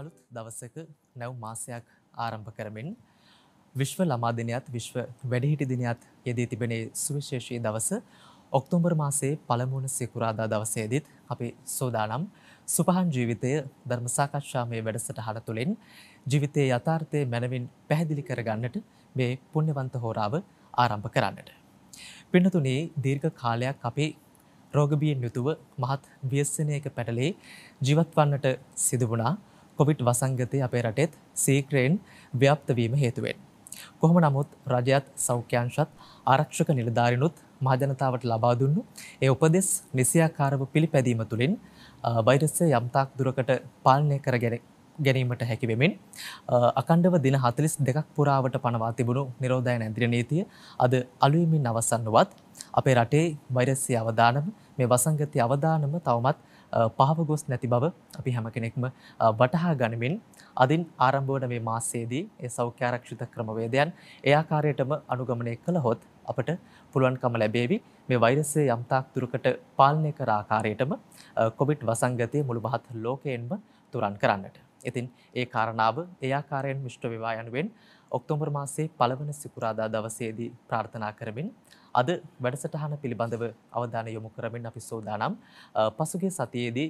අලුත් දවසක නැව් මාසයක් ආරම්භ කරමින් විශ්ව ළමා දිනයත් විශ්ව වැඩිහිටි දිනයත් යෙදී තිබෙනේ සුවිශේෂී දවස ඔක්තෝම්බර් මාසේ පළමුුණ සිකුරාදා දවසේදීත් අපි සෝදානම් සුපහන් ජීවිතය ධර්මසාකච්ඡාමය වැඩසටහන තුළින් ජීවිතය යථාර්ථය මැනවින් පැහැදිලි කරගන්නට මේ පුුණ්‍යවන්ත හෝරාව ආරම්භ කරන්නට. පින්නතුනේ දීර්ඝ කාලයක් අපි රෝගබියෙන් යුතුව මහත් ව්‍යස්සනයක පැටලේ ජීවත්වන්නට සිදුවනා කොවිට් වසංගතය අපේ රටෙත් සීක්‍රයෙන් ව්‍යප්තවීම හේතුවෙන්. කොහොම නමුත් රජයත් සෞඛ්‍යංශත් ආරක්ෂක නිලධාරිනුත් මහජනතාවට ලබා දුන්නු ඒ උපදෙස් නිසියාකාරව පිළිපැදීම තුළින් වෛරස්සය යම්තාක් දුරකට පාලනය කර ගැනීමට හැකිවෙමින් අකණ්ඩව දින හතලිස් දෙකක් පුරාවට පනවා තිබුණු නිරෝධයන ඇදිර නීතිය අද අලුවමින් අවසන්නුවත් අපේ රටේ වෛරස්සය අවධානම මේ වසංගති අවධානම තවමත් පහව ගොස් නැති බව අපි හැම කෙනෙක්ම වටහා ගනිමින් අදින් ආරම්භවන මේ මාස්සේදී ඒ සෞඛ්‍යාරක්ෂිත ක්‍රමවේදයන් එයාකාරයටම අනුගමනය කළ හොත් අපට පුළුවන්කම ලැබේවි මේ වෛරසය යම්තාක් දුරකට පාලනය කර ආකාරයටම කොවිඩ් වසංගතය මුළු මහත් ලෝකයෙන්ම තුරන් කරන්නට. ඉතින් ඒ කාරණාව ඒ ආකාරයෙන් මිෂ්ට වේවා යනුවෙන් ඔක්තෝබර් මාසයේ පළවන සිකුරාදා දවසේදී ප්‍රාර්ථනා කරමින් අද වැඩසටහන පිළිබඳව අවධානය යොමු කරමින් අපි සෝදානම් පසුගේ සතියේදී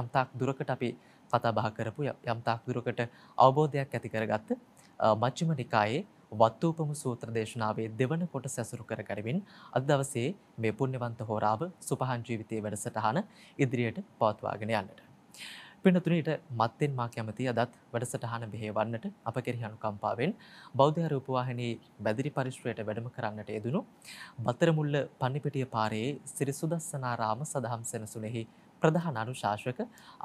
යම්තාක් දුරකට අපි කතාබහ කරපු යම්තාක් දුරකට අවබෝධයක් ඇති කරගත්ත මච්චිම නිකායේ වත්තූපම සූත්‍ර දේශනාවේ දෙවන කොට සැසුරු කර කරමින් අද දවසේ මේ පුණ්‍යවන්ත හෝරාව සුපහන් ජීවිතයේ වැඩසටහන ඉදිරියට පවත්වාගෙන යන්නට. පිනතුනට මත්තෙන් මා කැමති අදත් වැඩසටහන බෙහේවන්නට අප කෙරෙහි අනුකම්පාවෙන් බෞද්ධ රූපවාහිනී බැදිරි පරිශ්‍රයට වැඩම කරන්නට යෙදුණු බතරමුල්ල පන්නිපිටිය පාරයේ සිරිසුදස්සනාරාම සදහම් සෙනසුනෙහි ප්‍රධාන අනුශාසක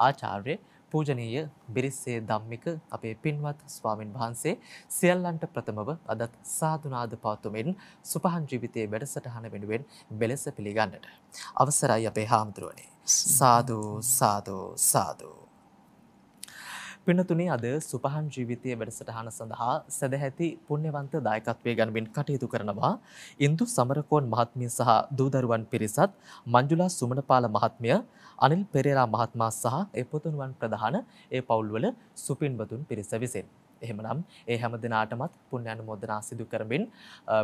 ආචාර්ය පූජනීය බිරිස්සේ ධම්මික අපේ පින්වත් ස්වාමින් වහන්සේ සියල්ලන්ට ප්‍රථමව අදත් සාධනාද පාතුමෙන් සුපහන් ජීවිතයේ වැඩසටහන වෙනුවෙන් බෙලෙස පිළිගන්නට. අවසරයි අපේ හාමුදුරුවනේ. සාධූ සාධෝ සාධෝ. පිනතුනේ අද සුපහන් ජීවිතයේ වැඩසටහන සඳහා සදැහැති පුණ්‍යවන්ත දායකත්වයේ ගනුමින් කටයුතු කරනවා ඉන්දු සමරකෝන් මහත්මිය සහ දූදරුවන් පිරිසත් මංජුලා සුමනපාල මහත්මිය අනිල් පෙරේරා මහත්මයා සහ ඒ පුතුණුවන් ප්‍රධාන ඒ පවුල්වල සුපින්වතුන් පිරිස විසිනි එහෙමනම් ඒ හැම දෙනාටමත් පුණ්‍ය අනුමෝදනා සිදු කරමින්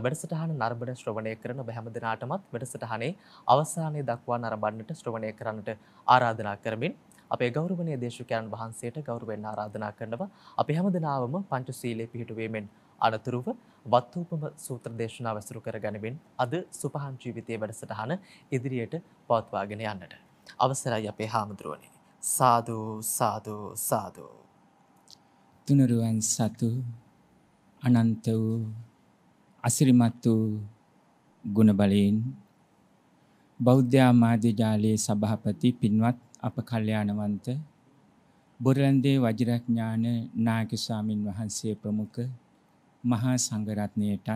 වැඩසටහන නරඹන ශ්‍රවණය කරන ඔබ හැම දෙනාටමත් වැඩසටහනේ අවසානයේ දක්වා නරඹන්නට ශ්‍රවණය කරන්නට ආරාධනා කරමින් අපේ ගෞරවනීය දේශකයන් වහන්සේට ගෞරවයෙන් ආරාධනා කරනවා අපි හැම දිනාවම පංචශීලයේ පිහිටුවීමෙන් අනතුරුව වත්ථූපම සූත්‍ර දේශනාව ඇසුරු කරගනිමින් අද සුපහන් ජීවිතයේ වැඩසටහන ඉදිරියට පවත්වාගෙන යන්නට. අවසරයි අපේ හාමුදුරුවනේ. සාදු සාදු සාදු තුනරුවන් සතු අනන්ත වූ අසිරිමත් වූ ගුණබලයෙන් බෞද්ධයා මාධ්‍යජාලයේ සභාපති පින්වත් අප කල්්‍යයානවන්ත බොරලන්දේ වජරඥාන නාගස්වාමින් වහන්සේ ප්‍රමුඛ මහා සංගරත්නයටත්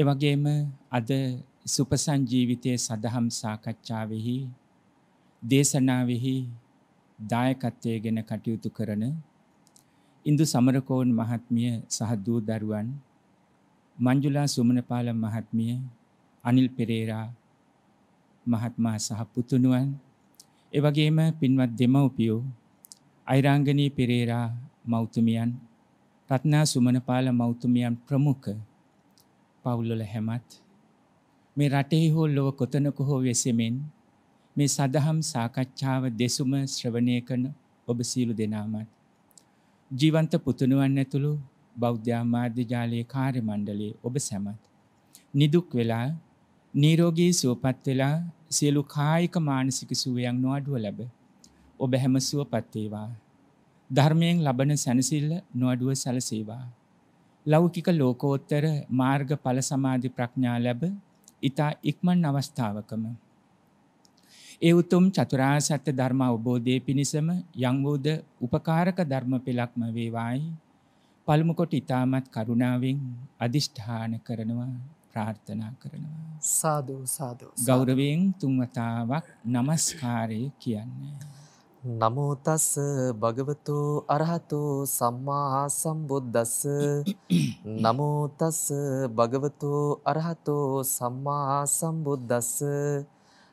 එවගේම අද සුපසංජීවිතය සදහම් සාකච්ඡාවෙහි දේශනාවෙහි දායකත්වය ගැන කටයුතු කරන ඉන්දු සමරකෝන් මහත්මිය සහ දූ දරුවන් මංජුලා සුමනපාල මහත්මිය අනිල් පෙරේරා මහත්මා සහ පුතුණුවන් එවගේම පින්වත් දෙමව්පියෝ අයිරංගනී පෙරේරා මෞතුමියන් රත්නා සුමනපාල මෞතුමියන් ප්‍රමුඛ පවුල්වල හැමත් මේ රටේ හෝ ලොව කොතනක හෝ වෙසෙමින් මේ සදහම් සාකච්ඡාව දෙසුම ශ්‍රවණය කරන ඔබ සීලු දෙනාමත් ජීවන්ත පුතුණුවන් ඇතුළු බෞද්ධාමාධ්‍ය ජාලයේ කාර්ය මණ්ඩලේ ඔබ සැමත්. නිදුක් වෙලා නීරෝගී සුවපත් වෙලා සියලු කායික මානසික සුවයන් නොඅඩුව ලැබ. ඔබ හැම සුවපත් වේවා. ධර්මයෙන් ලබන සැනසෙල්ල නොඅඩුව සැලසේවා. ලෞකික ලෝකෝත්තර මාර්ගඵල සමාධි ප්‍රඥා ලැබ ඊතා ඉක්මන් අවස්ථාවකම ඒ උතුම් චතුරාර්ය සත්‍ය ධර්ම අවබෝධය පිණිසම යම් වූද උපකාරක ධර්ම පෙළක්ම වේවායි පළමු කොට ඊ타මත් කරුණාවෙන් අදිෂ්ඨාන කරනවා ප්‍රාර්ථනා කරනවා සාදු සාදු ගෞරවයෙන් තුන් වතාවක් নমස්කාරය කියන්නේ නමෝ තස් භගවතු අරහතෝ සම්මා සම්බුද්දස්ස නමෝ තස් භගවතු අරහතෝ සම්මා සම්බුද්දස්ස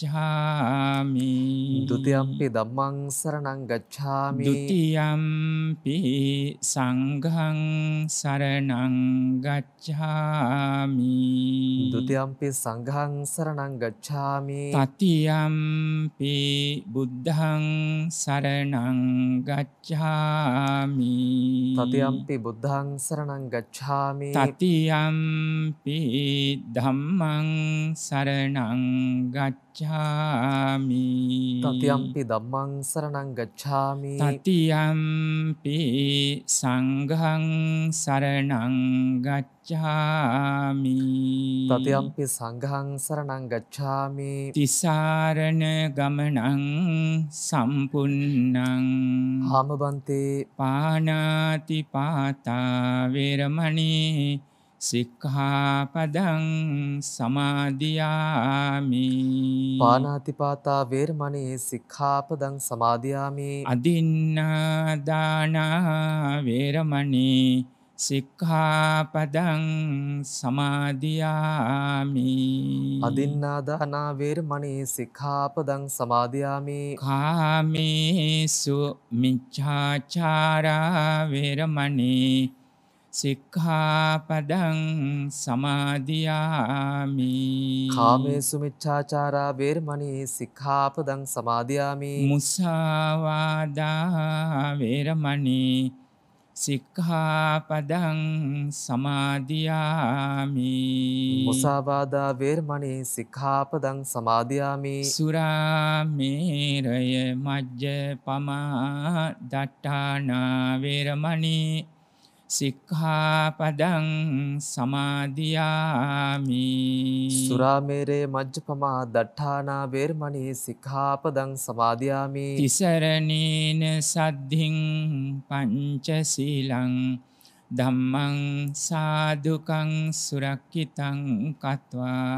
gacchami Dutiyampi dhammang saranang gacchami Dutiyampi sanghang saranang gacchami Dutiyampi sanghang saranang gacchami Tatiyampi buddhang saranang gacchami Tatiyampi buddhang saranang gacchami Tatiyampi dhammang saranang gacchami ගච්ඡාමි තතියම්පි දම්මං සරණං ගච්ඡාමි තතියම්පි සංඝං සරණං ගච්ඡාමි තතියම්පි සංඝං සරණං ගච්ඡාමි තිසරණ ගමනං සම්පුන්නං හමබන්තේ පානාති පාතා වේරමණී සික්හාපදං සමාධයාමි පානාතිපාතා වේර්මණයේ සික්ඛාපදං සමාධයාමි අදින්නාදානා වේරමණී සික්ඛාපදං සමාධයාමි අදින්නාදානා වේර්මණයේ සික්ඛාපදං සමාධයාමි කාමේසු මිච්ඡාචාරා වේරමණී සික්ඛාපදං සමාදියාමි කාමේසු මිච්ඡාචාරා වේරමණී සික්ඛාපදං සමාදියාමි මුසාවාදා වේරමණී සික්ඛාපදං සමාධයාමි මුසාවාදා වේර්මණී සික්ඛාපදං සමාධයාමි සුරාමේරය මජ්්‍ය පමා දට්ටානාවේරමණී සික්හාපඩං සමාධයාමි සුරාමේරේ මජ්්‍ය පමා දට්ඨානා බේර්මණී සික්හාපදං සමාධයාමි තිසරණීන සද්ධිං පංචසීලං දම්මං සාධකං සුරක්කිතං කත්වා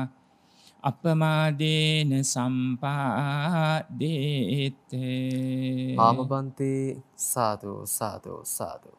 අපමාදේන සම්පාදේත්තේ ආමබන්තේ සාධූ සාධූ සාධූ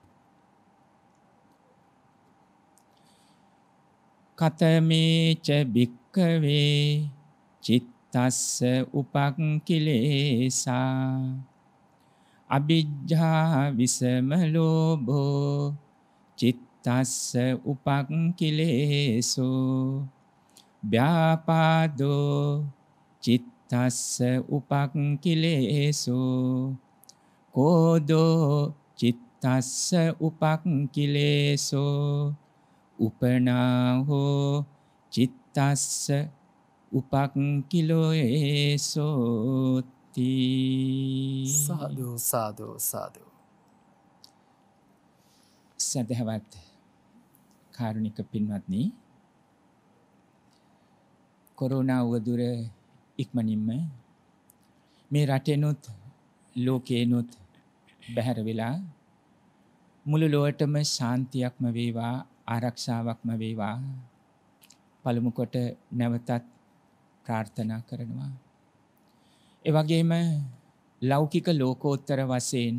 කතමේච භික්කවේ චිත්තස්ස උපක්කිලේසා අභිජ්ජා විසම ලෝභෝ චිත්තස්ස උපක්කිලේසෝ ව්‍යාපාදෝ චිත්තස්ස උපක්කිලේසෝ කෝදෝ චිත්තස්ස උපක්කිලේසෝ උපනාහෝ චිත්තස්ස උපක්කිලොයේසෝති සාධූ සාධෝ සාධූ සැදැහැවත් කාරුණික පින්වත්නී කොරුණා වුවදුර ඉක්මනින්ම මේ රටෙනුත් ලෝකේනුත් බැහැර වෙලා මුළු ලෝටම ශාන්තියක්ම වේවා ආරක්ෂාවක්ම වේවා පළමු කොට නැවතත් ප්‍රාර්ථනා කරනවා ඒ වගේම ලෞකික ලෝකෝත්තර වශයෙන්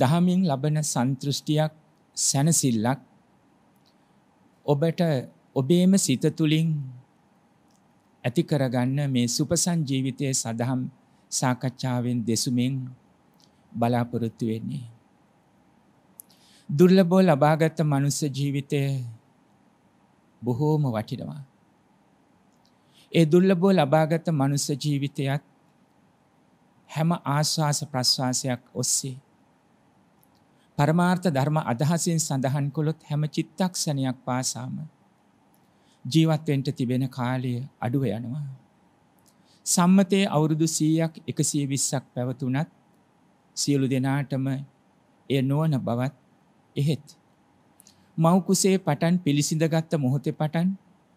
දහමින් ලබන සන්තුෂ්ටියක් සැනසෙල්ලක් ඔබට ඔබේම සිත තුළින් ඇති කරගන්න මේ සුපසන් ජීවිතයේ සදහම් සාකච්ඡාවෙන් දෙසුමින් බලාපොරොත්තු වෙන්නේ දුර්ලබෝ ලබාගත්ත මනුස්ස ජීවිතය බොහෝම වටිනවා. ඒ දුර්ලබෝ ලබාගත්ත මනුස්ස ජීවිතයත් හැම ආශවාස ප්‍රශ්වාසයක් ඔස්සේ. පරමාර්ථ ධර්ම අදහසින් සඳහන් කොළොත් හැම චිත්තක්ෂණයක් පාසාම ජීවත්වෙන්ට තිබෙන කාලය අඩුව යනවා. සම්මතයේ අවුරුදු සීයක් එකසිය විස්සක් පැවතුනත් සියලු දෙනාටම එය නුවන බවත් එහෙත් මව් කුසේ පටන් පිළිසිඳගත් මොහොතේ පටන්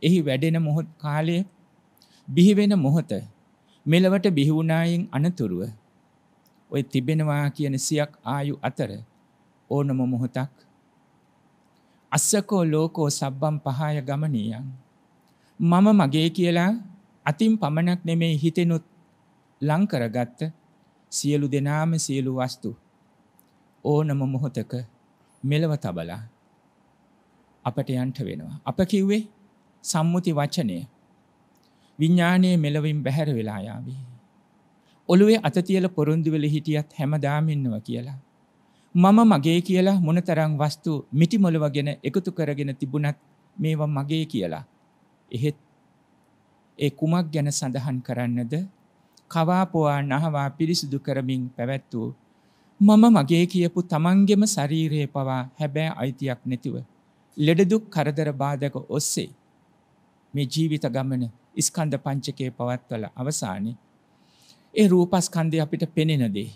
එහි වැඩෙන මොහොත් කාලය බිහි වෙන මොහොත මෙලවට බිහි වුණායින් අනතුරුව ඔය තිබෙනවා කියන සියක් ආයු අතර ඕනම මොහොතක් අස්සකෝ ලෝකෝ සබ්බම් පහය ගමනියන් මම මගේ කියලා අතින් පමණක් නෙමේ හිතෙනුත් ලංකරගත්ත සියලු දෙනාම සියලු වස්තු ඕනම මොහොතක මෙලව තබලා අපට යන්ට වෙනවා. අප කිව්වේ සම්මුති වචනය විඤ්ඥානයේ මෙලවින් බැහැර වෙලායාවී. ඔළුවේ අතතියල පොරුන්දුවෙල හිටියත් හැමදාමින්නව කියලා. මම මගේ කියලා මොනතරං වස්තු මිටිමොලව ගෙන එකතු කරගෙන තිබුණත් මේවා මගේ කියලා. එහෙත් ඒ කුමක් ගැන සඳහන් කරන්නද කවාපොවා නහවා පිරිසිදු කරමින් පැවැත් වූ මම මගේ කියපු තමන්ගෙම ශරීරයේ පවා හැබෑ අයිතියක් නැතිව. ලෙඩදුක් කරදර බාධක ඔස්සේ. මේ ජීවිත ගමන ඉස්කන්ධ පංචකය පවත්වල අවසානි. ඒ රූපස්කන්දය අපිට පෙනෙනදේ.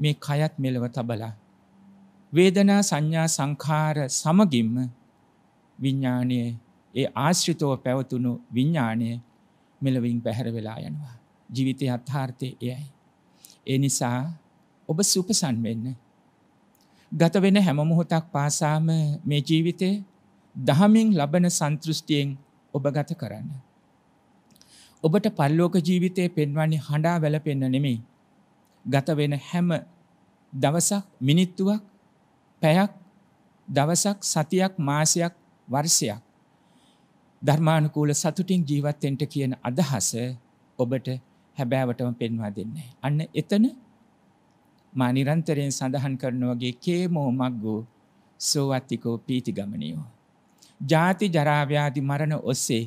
මේ කයත් මෙලව තබලා. වේදනා සංඥා සංකාර සමගින්ම විඤ්ඥානයේ ඒ ආශ්‍රිතව පැවතුණු විඤ්ඥානය මෙලවින් පැහැර වෙලා යනවා. ජීවිතය අත්ථාර්ථය එයයි. ඒ නිසා ඔබ සුපසන් වෙන්න. ගත වෙන හැමමුහොතක් පාසාම මේ ජීවිතය දහමින් ලබන සන්තෘෂ්ටියෙන් ඔබ ගත කරන්න. ඔබට පල්ලෝක ජීවිතය පෙන්වන්නේ හඬා වැලපෙන්න නෙමේ. ගත වෙන හැම දවසක් මිනිත්තුවක් පැයක් දවසක් සතියක් මාසයක් වර්සයක්. ධර්මානුකූල සතුටින් ජීවත්තෙන්ට කියන අදහස ඔබට හැබෑවටම පෙන්වා දෙන්නේ. අන්න එතන මා නිරන්තරයෙන් සඳහන් කරන වගේ කේමෝ මක්ගු සෝවත්තිකෝ පීති ගමනියෝ. ජාති ජරාව්‍යාති මරණ ඔස්සේ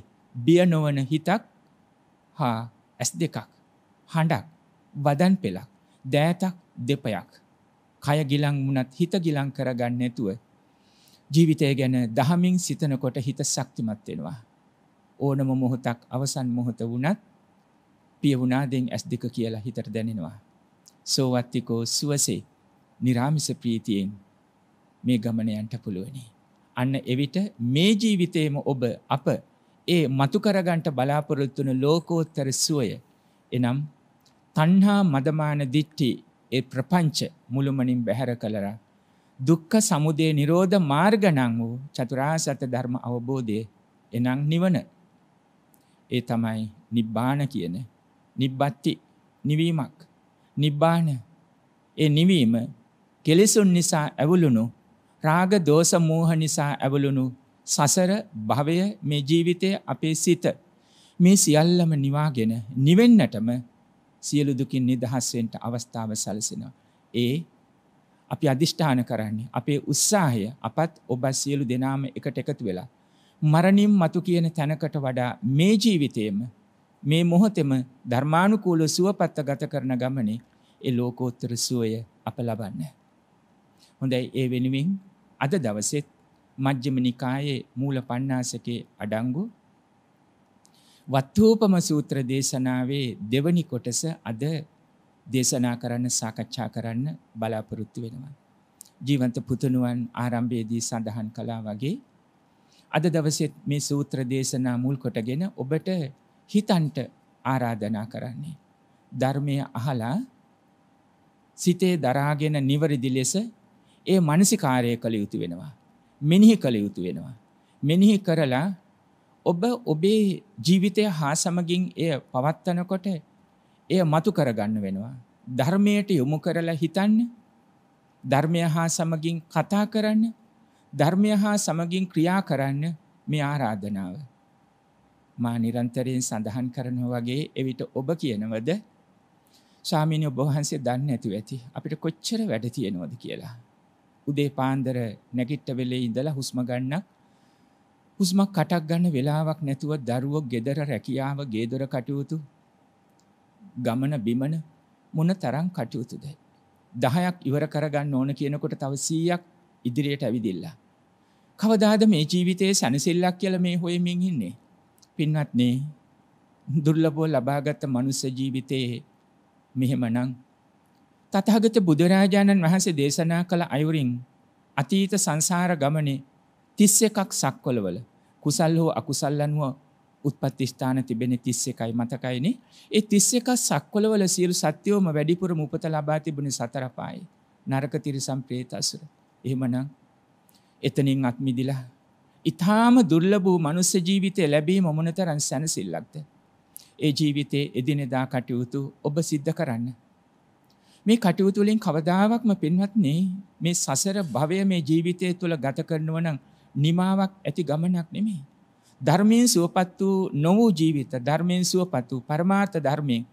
බිය නොවන හිතක් හා ඇස් දෙකක් හඬක් වදන් පෙළක් දෑතක් දෙපයක් කය ගිලං වුනත් හිත ගිලං කරගන්න නැතුව ජීවිතය ගැන දහමින් සිතනකොට හිත ශක්තිමත් වෙනවා. ඕනම මොහොතක් අවසන් මොහොත වුණත් පියවුනාදෙන් ඇස් දෙක කියලා හිතට දැනෙනවා. සෝවත්තිකෝ සුවසේ නිරාමිස ප්‍රීතියෙන් මේ ගමනයන්ට පුළුවනි. අන්න එවිට මේ ජීවිතයේම ඔබ අප ඒ මතුකරගන්ට බලාපොරොත්තුන ලෝකෝත්තර සුවය එනම් තන්හා මදමාන දිට්ටි ඒ ප්‍රපංච මුළුමනින් බැහැර කළර දුක්ක සමුදේ නිරෝධ මාර්ගනං වූ චතුරා සත ධර්ම අවබෝධය එනං නිවන ඒ තමයි නිබ්බාන කියන නිබ්බත්ති නිවීමක් නිබ්බාන ඒ නිවීම කෙලෙසුන් නිසා ඇවුලුණු රාග දෝස මූහ නිසා ඇවලුණු සසර භවය මේ ජීවිතය අපේ සිත මේ සියල්ලම නිවාගෙන නිවෙන්නටම සියලු දුකින් නිදහස්වෙන්ට අවස්ථාව සලසෙනවා. ඒ අපි අධිෂ්ඨාන කරන්නේ අපේ උත්සාහය අපත් ඔබ සියලු දෙනාම එකට එකතු වෙලා. මරණින් මතු කියන තැනකට වඩා මේ ජීවිතයම මේ මොහොතෙම ධර්මානුකූල සුවපත්ත ගත කරන ගමනේ ඒ ලෝකෝත්තර සුවය අප ලබන්න. හොඳයි ඒ වෙනුවෙන් අද දවසෙත් මජ්්‍යම නිකායේ මූල පණ්ණාසකේ අඩංගු වත්ථූපම සූත්‍ර දේශනාවේ දෙවනි කොටස අද දේශනා කරන්න සාකච්ඡා කරන්න බලාපොරොත්තු වෙනවා. ජීවන්ත පුතනුවන් ආරම්භයේදී සඳහන් කලා වගේ අද දවසෙත් මේ සූත්‍ර දේශනා මුල් කොටගෙන ඔබට හිතන්ට ආරාධනා කරන්නේ. ධර්මය අහලා සිතේ දරාගෙන නිවරදි ලෙස ඒ මනසිකාරය කළ යුතු වෙනවා. මෙනිහි කළ යුතු වෙනවා. මෙනිහි කරලා ඔබ ඔබේ ජීවිතය හා සමගින් එය පවත්වනකොට එය මතු කරගන්න වෙනවා. ධර්මයට යොමු කරලා හිතන්න ධර්මය හා සමගින් කතා කරන්න ධර්මය හා සමගින් ක්‍රියා කරන්න මේ ආරාධනාව. මා නිරන්තරයෙන් සඳහන් කරනවා වගේ එවිට ඔබ කියනවද ශාමීනය ඔබහන්සේ දන්න ඇතු ඇති අපිට කොච්චර වැඩ තියෙනවද කියලා. උදේ පාන්දර නැගිට්ට වෙලේ ඉඳලා හුස්ම ගන්නක් හුස්මක් කටක් ගන්න වෙලාවක් නැතුව දරුවෝ ගෙදර රැකියාව ගේදොර කටයුතු ගමන බිමන මොන තරම් කටයුතුද. දහයක් ඉවර කරගන්න ඕන කියනකොට තව සීයක් ඉදිරියට ඇවිදිල්ලා. කවදාද මේ ජීවිතයේ සැනසිල්ලක් කියල මේ හොයමින් ඉන්නේ. පින්වත්නි දුර්ලභව ලබාගත් මනුස්ස ජීවිතයේ මෙහෙමනම් තථාගත බුදුරජාණන් වහන්සේ දේශනා කළ අයුරින් අතීත සංසාර ගමනේ 31ක් සක්වලවල කුසල් හෝ අකුසල් අනුව උත්පත්ති ස්ථාන තිබෙන 31යි මතකයිනේ ඒ 31ක් සක්වලවල සියලු සත්‍යෝම වැඩිපුරම උපත ලබා තිබුණේ සතර පායි නරක තිරිසන් ප්‍රේත අසුර එහෙමනම් එතනින් අත් මිදිලා ඉතාම දුර්ලබූ මනුස්ස ජීවිතය ලැබී මොමනතරන් සැනසිල්ලක්ද. ඒ ජීවිතේ එදිනෙදා කටයුතු ඔබ සිද්ධ කරන්න. මේ කටයුතුලින් කවදාවක්ම පෙන්වත්නේ මේ සසර භවය මේ ජීවිතය තුළ ගත කරනුවනං නිමාවක් ඇති ගමනක් නෙමේ. ධර්මයෙන් සුවපත් වූ නොවූ ජීවිත ධර්මයෙන් සුවපත් වූ පරමාර්ථ ධර්මයෙන්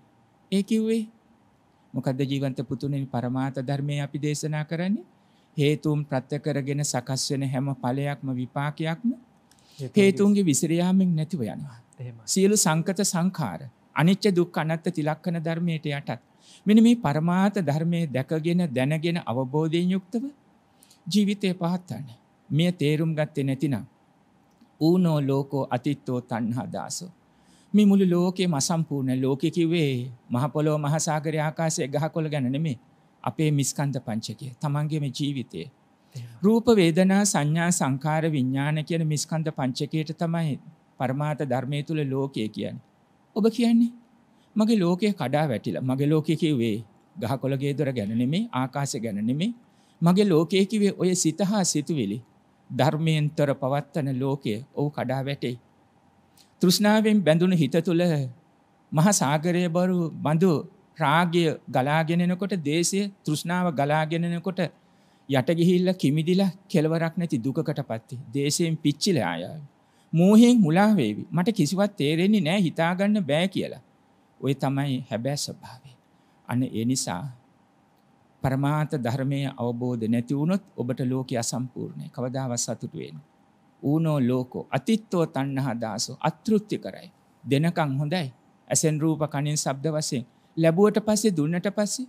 ඒ කිව්වේ මොකද ජීවන්ත පුතුනෙන් පරමාර්ථ ධර්මය අපි දේශනා කරන්නේ හේතුම් ප්‍රත්‍ය කරගෙන සකස් වෙන හැම ඵලයක්ම විපාකයක්ම හේතුන්ගේ විසිරයාමෙන් නැතිව යනවා. සියලු සංකත සංකාර අනිච්ච දුක් අනත්ත තිලක්කන ධර්මයට යටත්. මෙන මේ පරමාත ධර්මය දැකගෙන දැනගෙන අවබෝධයෙන් යුක්තව ජීවිතය පහත්තන්න. මෙය තේරුම් ගත්තේ නැතිනම්. ඌනෝ ලෝකෝ අතිත්තෝ තන්හා දාසෝ. මේ මුළු ලෝකේ මසම්පූර්ණ ලෝකෙකිවේ මහපොලෝ මහසාගරයාකාසය ගහකොළ ගැනනෙමේ අපේ මිස්කන්ද පංචකය තමන්ගේම ජීවිතය. රූප වේදනා සංඥා සංකාර විඤ්ඥාන කියන මිස්කන්ද පංචකයට තමයි පරමාත ධර්මය තුළ ලෝකය කියන්න. ඔබ කියන්නේ මගේ ලෝකය කඩා වැටිල මගේ ලෝකයකි වේ ගහකොළගේ දොර ගැනනෙමේ ආකාසය ගැනනෙමේ මගේ ලෝකයකිවේ ඔය සිතහා සිතුවෙලි ධර්මයෙන්තොර පවත්වන ලෝකය ඔවු කඩා වැටේ. තෘෂ්ණාවෙන් බැඳුණු හිත තුළ මහසාගරය බරු බඳු රාගය ගලාගෙනනකොට දේශය තෘෂ්ණාව ගලාගෙනනකොට යටගිහිල්ල කිමිදිල කෙලවරක් නැති දුකට පත්ති දේශයෙන් පිච්චිල අයාව. මූහෙන් මුලාවේවි මට කිසිවත් තේරෙන්නේ නෑ හිතාගන්න බෑ කියලා. ඔය තමයි හැබෑ ස්වභාවේ. අන ඒ නිසා පරමාත ධර්මය අවබෝධ නැතිවුණොත් ඔබට ලෝක අසම්පූර්ණය කවදාවත් සතුටුවෙන්. ඌනෝ ලෝකෝ අතිත්තෝ තන්නහා දාසු අතෘත්ති කරයි. දෙනකං හොඳයි ඇසෙන් රූප කණින් සබ්ද වසෙන් ලැබුවට පස්සේ දුන්නට පස්සේ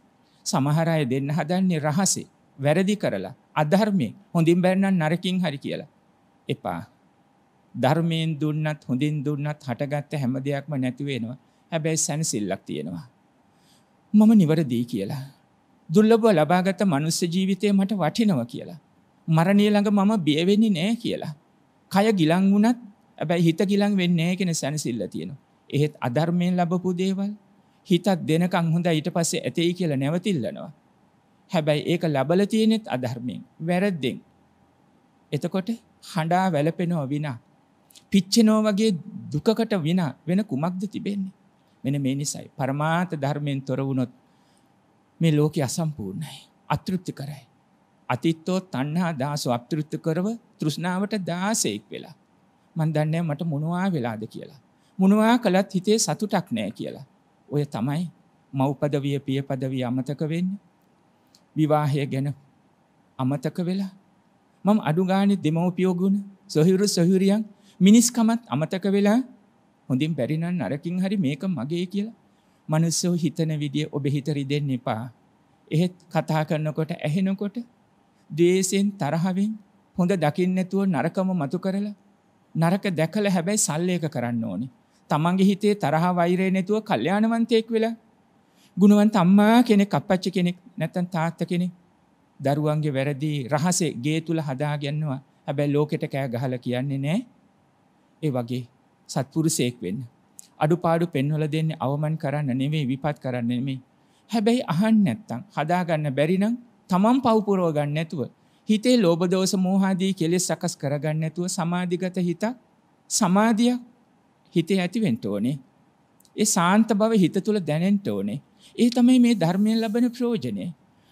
සමහරය දෙන්න හදන්නේ රහසේ වැරදි කරලා අධර්මය හොඳින් බැන්නන් නරකින් හරි කියලා. එපා. ධර්මයෙන් දුන්නත් හොඳින් දුන්නත් හටගත්ත හැම දෙයක්ම නැතිවෙනවා හැබැයි සැනසිල්ලක් තියෙනවා. මම නිවරදී කියලා. දුල්ලබව ලබාගත මනුස්ස ජීවිතය මට වටිනව කියලා. මරණය ළඟ මම බියවෙන්නේ නෑ කියලා. කය ගිලං වුනත් ඇබැයි හිත ගිලං වෙන්නේ කෙන සැනසිල්ල තියෙනවා. එහෙත් අධර්මයෙන් ලබපු දේවල් හිතත් දෙනකං හොඳ ඊට පස්සේ ඇතයි කියලා නැවතිල්ලනවා. හැබැයි ඒක ලබල තියෙනෙත් අධර්මයෙන් වැරද්දෙන්. එතකොට හඬා වැලපෙනෝ විනා. පිච්චනෝ වගේ දුකකට විනා වෙන කුමක්ද තිබෙන්නේ. මෙන මේ නිසයි පරමාත ධර්මයෙන් තොරවුණොත් මේ ලෝක අසම්පූර්ණයි. අතෘප්ති කරයි. අතිත්තෝ තන්හා දාසු අපතෘත්ත කරව තෘෂ්ණාවට දාසයෙක් වෙලා. මන්දන්නෑ මට මොනවා වෙලාද කියලා. මොනවා කළත් හිතේ සතුටක් නෑ කියලා. ඔය තමයි මව්පදවිය පිය පදවී අමතක වෙන්න විවාහය ගැන අමතක වෙලා මම අඩුගානෙ දෙමවපියෝගුණ සොහිරු සොහිරියන් මිනිස්කමත් අමතක වෙලා හොඳින් බැරිනන් අරකින් හරි මේක මගේ කියලා මනුස්සෝ හිතන විදිිය ඔබ හිතරි දෙන්න එපා. එහෙත් කතා කරන්නකොට ඇහෙනකොට දේසයෙන් තරහවින් හොඳ දකින්නැතුව නරකම මතු කරලා නරක දැකල හැබැයි සල්ලයක කරන්න ඕනේ තමන්ගේ හිතේ තරහ වෛරය නැතුව කල්්‍යයානවන්තයෙක් වෙලා ගුණුවන් තම්මා කෙනෙක් කපච්ච කෙනෙක් නැතන් තාත්ත කෙනෙක් දරුවන්ගේ වැරදිී රහසේ ගේ තුළ හදාගන්නවා හැබැ ලෝකෙට කෑ ගහල කියන්නේ නෑ ඒ වගේ සත්පුරුසයෙක් වෙන්න. අඩුපාඩු පෙන්වල දෙන්න අවමන් කරන්න නෙවේ විපත් කරන්න නෙමේ. හැබැයි අහන් නැත්තං හදාගන්න බැරිනම් තමන් පවපුරෝගන්න නැතුව. හිතේ ලෝබදෝස මෝහාදී කෙලෙස් සකස් කරගන්න නැතුව සමාධිගත හිතක් සමාධියක් හිතේ ඇතිවෙන්න ඕනේ. ඒ සාන්ත බව හිත තුළ දැනෙන්න ඕනේ. ඒ තමයි මේ ධර්මයෙන් ලබන ප්‍රයෝජනේ.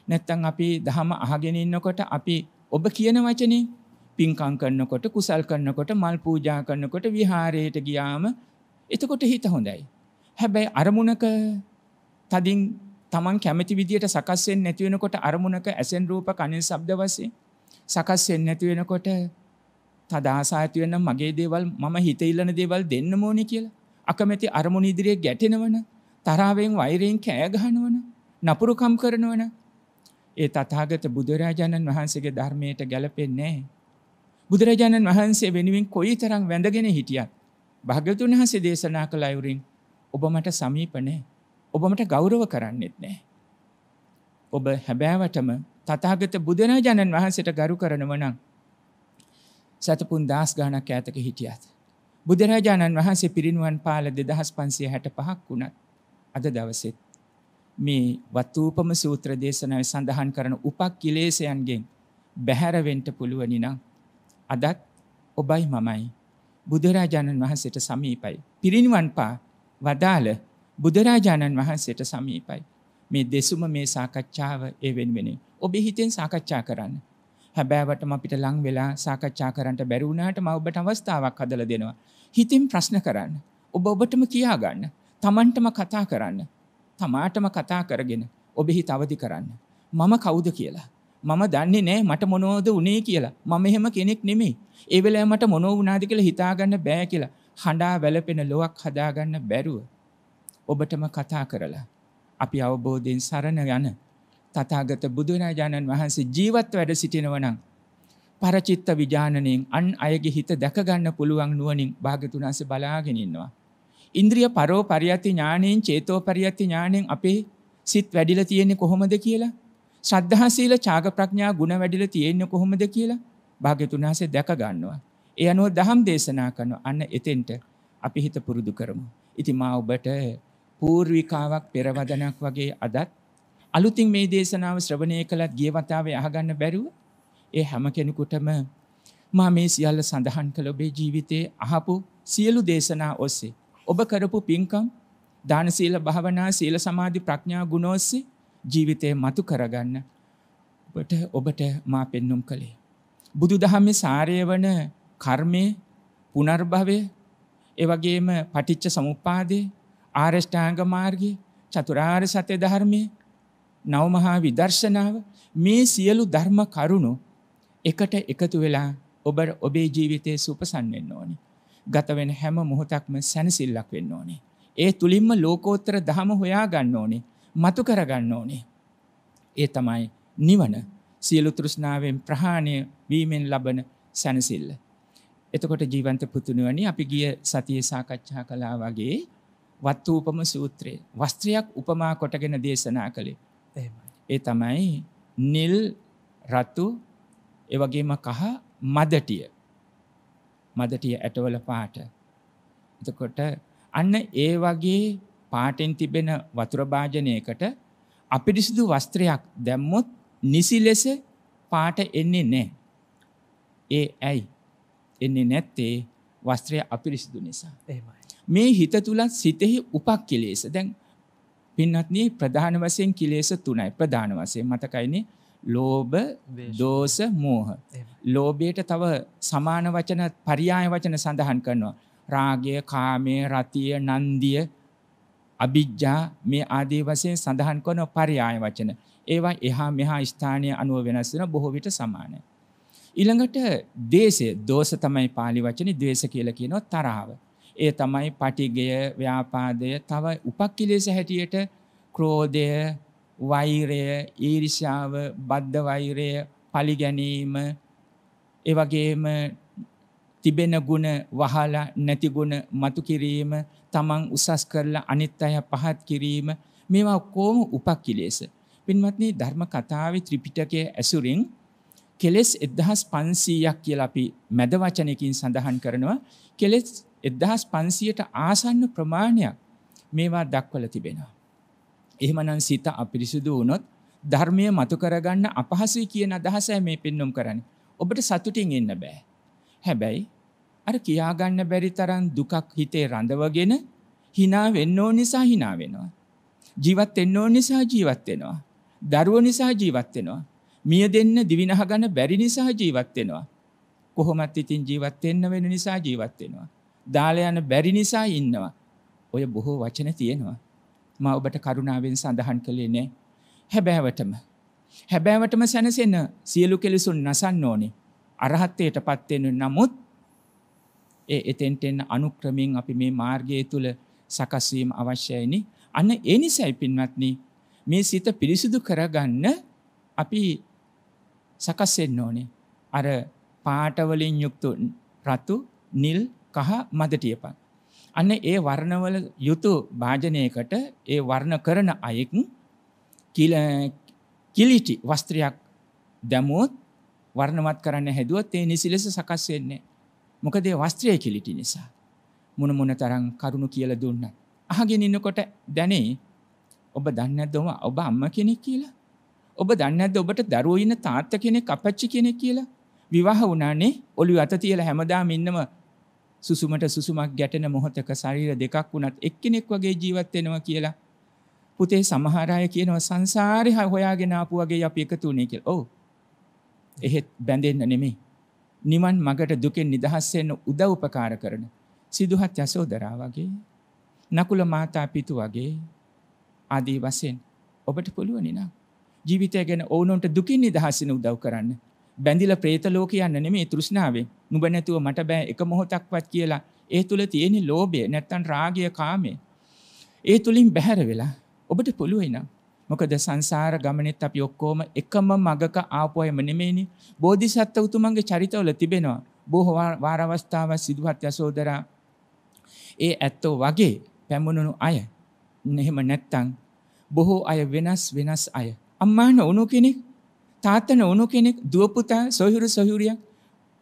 නැත්තම් අපි ධහම අහගෙන ඉන්නකොට අපි ඔබ කියන වචනේ පින්කම් කරනකොට කුසල් කරනකොට මල් පූජා කරනකොට විහාරයට ගියාම එතකොට හිත හොඳයි. හැබැයි අරමුණක තදින් Taman කැමති විදියට සකස් වෙන්නේ නැති වෙනකොට අරමුණක ඇසෙන් රූප කනින් ශබ්ද වශයෙන් සකස් වෙන්නේ නැති වෙනකොට අදහසාඇතිවෙන්න මගේ දේවල් මම හිත ඉල්ලන දේවල් දෙන්න මෝනි කියලා අකමැති අරමුණ ඉදිරියේ ගැටෙනවන තරාවෙන් වෛරයෙන් කෑගහනුවන නපුරුකම් කරනවන ඒ තතාගත බුදුරාජාණන් වහන්සේගේ ධර්මයට ගැලපෙන්නේ. බුදුරජාණන් වහන්සේ වෙනුවෙන් කොයි තරම් වැඳගෙන හිටියත්. භගතුන් හසේ දේශනා කළ අයුරින් ඔබ මට සමීපනෑ ඔබමට ගෞරව කරන්නෙත් නෑ. ඔබ හැබෑවටම තතාගත බුදුරජාණන් වහන්සට ගරු කරනවනං සතපුන් දස් ගානක් ඇතක හිටියත්. බුදුරජාණන් වහන්සේ පිරිනුවන් පාල දෙදහස් පන්සිය හැට පහක් වුණත් අද දවසෙත්. මේ වත්තූපම සූත්‍ර දේශනාව සඳහන් කරන උපක් කිලේසයන්ගෙන් බැහැරවෙන්ට පුළුවනිනම් අදත් ඔබයි මමයි බුදුරාජාණන් වහන්සේට සමීපයි. පිරිනිවන් පා වදාළ බුදුරාජාණන් වහන්සේට සමීපයි. මේ දෙසුම මේ සාකච්ඡාව ඒ වෙනුවෙනේ. ඔබ හිතෙන් සාකච්ඡා කරන්න. හැබෑවටම අපිට ලං වෙලා සාකච්ඡා කරන්නට බැරිවුණාට ම ඔබට අවස්ථාවක් හදල දෙනවා. හිතින් ප්‍රශ්න කරන්න. ඔබ ඔබටම කියාගන්න. තමන්ටම කතා කරන්න. තමාටම කතා කරගෙන ඔබෙහි තවදි කරන්න. මම කවුද කියලා. මම දන්නේ නෑ මට මොනෝද උනේ කියලා මම එහෙම කෙනෙක් නෙමේ. ඒවෙලා මට මොනෝ වනාදි කළ හිතාගන්න බෑ කියලා හඬා වැලපෙන ලොවක් හදාගන්න බැරුව. ඔබටම කතා කරලා. අපි අවබෝධයෙන් සරණ යන තතාගත බුදුරජාණන් වහන්සේ ජීවත් වැඩ සිටිනවනං. පරචිත්ත විජානනයෙන් අන් අයගේ හිත දැකගන්න පුළුවන් නුවනින් භාගතුනාස බලාගෙනන්නවා. ඉන්ද්‍රිය පරෝ පරිඇති ඥානයෙන් චේතෝ පරිඇති ඥානයෙන් අපේ සිත් වැඩිල තියෙන්නේ කොහොමද කියලා. ශ්‍රද්ධහසීල චාග ප්‍රඥා ගුණ වැඩිල තියෙන්නේ කොහොමද කියලා භාගතුනාසේ දැකගන්නවා. එය අනුව දහම් දේශනා කරනු අන්න එතෙන්ට අපි හිත පුරුදු කරමු. ඉති මා ඔබට පූර්විකාවක් පෙරවදනක් වගේ අදත් අලුතින් මේ දේශනාව ශ්‍රවණය කළත් ගේවතාවේ අහගන්න බැරුව ඒ හැම කෙනෙකුටම මා මේ සියල්ල සඳහන් කළ ඔබේ ජීවිතයේ අහපු සියලු දේශනා ඔස්සේ. ඔබ කරපු පින්කම් දානසීල භාවනා සීල සමාධි ප්‍රඥා ගුණෝස්සේ ජීවිතය මතු කරගන්න ඔබට ඔබට මා පෙන්නුම් කළේ. බුදු දහම සාරය වන කර්මය පුනර්භවය ඒවගේම පටිච්ච සමුපාදය ආර්ෂ්ඨාංග මාර්ගය චතුරාර් සතය ධර්මය නවමහා විදර්ශනාව මේ සියලු ධර්ම කරුණු එකට එකතු වෙලා ඔබ ඔබේ ජීවිතය සුපසන් වෙන්න ඕනි. ගතවෙන හැම මොහොතක්ම සැනසිල්ලක් වෙන්න ඕනේ. ඒ තුළින්ම ලෝකෝත්තර දහම හොයා ගන්න ඕනේ මතු කරගන්න ඕනේ. ඒ තමයි නිවන සියලු තෘෂ්ණාවෙන් ප්‍රහාණය වීමෙන් ලබන සැනසිල්ල. එතකොට ජීවන්ත පුතුණුවනි අපි ගිය සතිය සාකච්ඡා කලා වගේ වත්වූපම සූත්‍රයේ වස්ත්‍රයක් උපමා කොටගෙන දේශනා කළේ ඒ තමයි නිල් රතු එවගේම කහ මදටිය මදටිය ඇටවල පාට එතකොට අන්න ඒ වගේ පාටෙන් තිබෙන වතුරභාජනයකට අපිරිසිදු වස්ත්‍රයක් දැම්මොත් නිසි ලෙස පාට එන්නේ නෑ ඒ ඇයි එන්නේ නැත්තේ වස්ත්‍රය අපිරිසිදු නිසා මේ හිත තුළත් සිතෙහි උපක් කෙලේස දැන් පින්වත්නි ප්‍රධාන වශයෙන් කිලේශ තුනයි ප්‍රධාන වශයෙන් මතකයිනේ ලෝභ දෝෂ මෝහ ලෝභයට තව සමාන වචන පරියාය වචන සඳහන් කරනවා රාගය කාමය රතිය නන්දිය අභිජ්ජා මේ ආදී වශයෙන් සඳහන් කරන පරියාය වචන ඒවා එහා මෙහා ස්ථානය අනුව වෙනස් වෙන බොහෝ විට සමානයි ඊළඟට දේශය දෝෂ තමයි pāli වචනේ ද්වේෂ කියලා කියනවා තරහව ඒ තමයි පටිගය ව්‍යාපාදය තව උපක්කිලෙස හැටියට ක්‍රෝධය වෛරය ඊරිෂාව බද්ධ වෛරය පලිගැනීම ඒවගේම තිබෙන ගුණ වහලා නැතිගුණ මතු කිරීම තමන් උසස් කරලා අනිත් අය පහත් කිරීම මේවා ඔක්කෝම උපක්කිලේස. පින්වත්නි ධර්ම කතාව ත්‍රිපිටකය ඇසුරින් කෙලෙස් එදහස් පන්සීයක් කියල අපි මැද වචනයකින් සඳහන් කරනවා කෙලෙස් එදහස් පන්සියට ආසන්න ප්‍රමාණයක් මේවා දක්වල තිබෙනවා. එහෙමනන් සිත අපිරිසිදු වුණොත් ධර්මය මතු කරගන්න අපහසයි කියන අදහසෑ මේ පෙන්නුම් කරන. ඔබට සතුටින් එන්න බෑ. හැබැයි අර කියාගන්න බැරි තරන් දුකක් හිතේ රඳවගෙන හිනා වෙන්න ඕ නිසා හිනා වෙනවා. ජීවත් එන්න ඕ නිසා ජීවත් වෙනවා. දරුව නිසා ජීවත් වෙනවා. මිය දෙන්න දිවිනහ ගන්න බැරි නිසා ජීවත් වෙනවා. කොහොමත් ඉතින් ජීවත් වෙන්න වෙන නිසා ජීවත් වෙනවා. දාලා යන බැරි නිසා ඉන්නවා. ඔය බොහෝ වචන තියෙනවා. මම ඔබට කරුණාවෙන් සඳහන් කළේ නෑ. හැබෑවටම. හැබෑවටම සැනසෙන සියලු කෙලෙසුන් නසන්න ඕනේ. අරහත්ත්වයටපත් වෙන නමුත් ඒ එතෙන්ට එන අනුක්‍රමයෙන් අපි මේ මාර්ගය තුල සකස් වීම අවශ්‍යයිනි. අන්න ඒ නිසයි පින්වත්නි මේ සිත පිරිසිදු කරගන්න අපි සකස් වෙන්න ඕනේ. අර පාට වලින් යුක්ත රතු නිල් කහ මදටියපන්. අන්න ඒ වර්ණවල යුතු භාජනයකට ඒ වර්ණ කරන අයෙක් කිලිටි වස්ත්‍රයක් දැමුවොත් වර්ණවත් කරන්න හැදුවත් ඒ නිසි ලෙස සකස්වෙන්නේ. මොකදේ වස්ත්‍රය කිලිටි නිසා. මොන මොන තරං කරුණු කියල දුන්න. අහගෙන ඉන්නකොට දැනේ ඔබ දන්නදොම ඔබ අම්ම කෙනෙක් කියලා. ඔබ දන්නද ඔබට දරුවඉන්න තාත්ත කෙනෙක් අපච්චි කෙනෙක් කියලා විවාහ වනානේ ඔලි අත තියල හැමදාම ඉන්නම සුසුමට සුසුමක් ගැටෙන මොහොතක ශරීර දෙකක් වුණත් එක්කෙනෙක් වගේ ජීවත්වෙනවා කියලා පුතේ සමහරය කියනව සංසාරය හොයාගෙනාපු වගේ අප එකතුනේ කියල ඕ එහෙත් බැඳෙන්න්න නෙමේ නිමන් මගට දුකෙන් නිදහස්සෙන්න්න උදව්පකාර කරන සිදුහත් යසෝදරා වගේ නකුල මාතා පිතු වගේ ආදී වසයෙන් ඔබට පුළුවනිනම් ජීවිතය ගැන ඕනොන්ට දුකින් නිදහසින උදව් කරන්න බැඳිල ප්‍රේත ලෝක යන්න නෙමේ තෘෂ්ණාවේ නුඹ නැතුව මට බෑ එක මොහොතක්වත් කියලා ඒ තුළ තියෙන ලෝභය නැත්තන් රාගය කාමේ ඒ තුළින් බැහැර වෙලා ඔබට පුළුවෙන මොකද සංසාර ගමනෙත් අපි ඔක්කෝම එකම මගක ආපොයම නෙමේනි බෝධිසත්ව උතුමන්ගේ චරිතවල තිබෙනවා බොහෝ වාරවස්ථාව සිදුහත් යසෝදරා ඒ ඇත්තෝ වගේ පැමුණුණු අය නෙහෙම නැත්තං බොහෝ අය වෙනස් වෙනස් අය අම්මාන උනු කෙනෙක් තාත්තන ඕනු කෙනෙක් දුවපුතා සොහිරු සොහිුරිය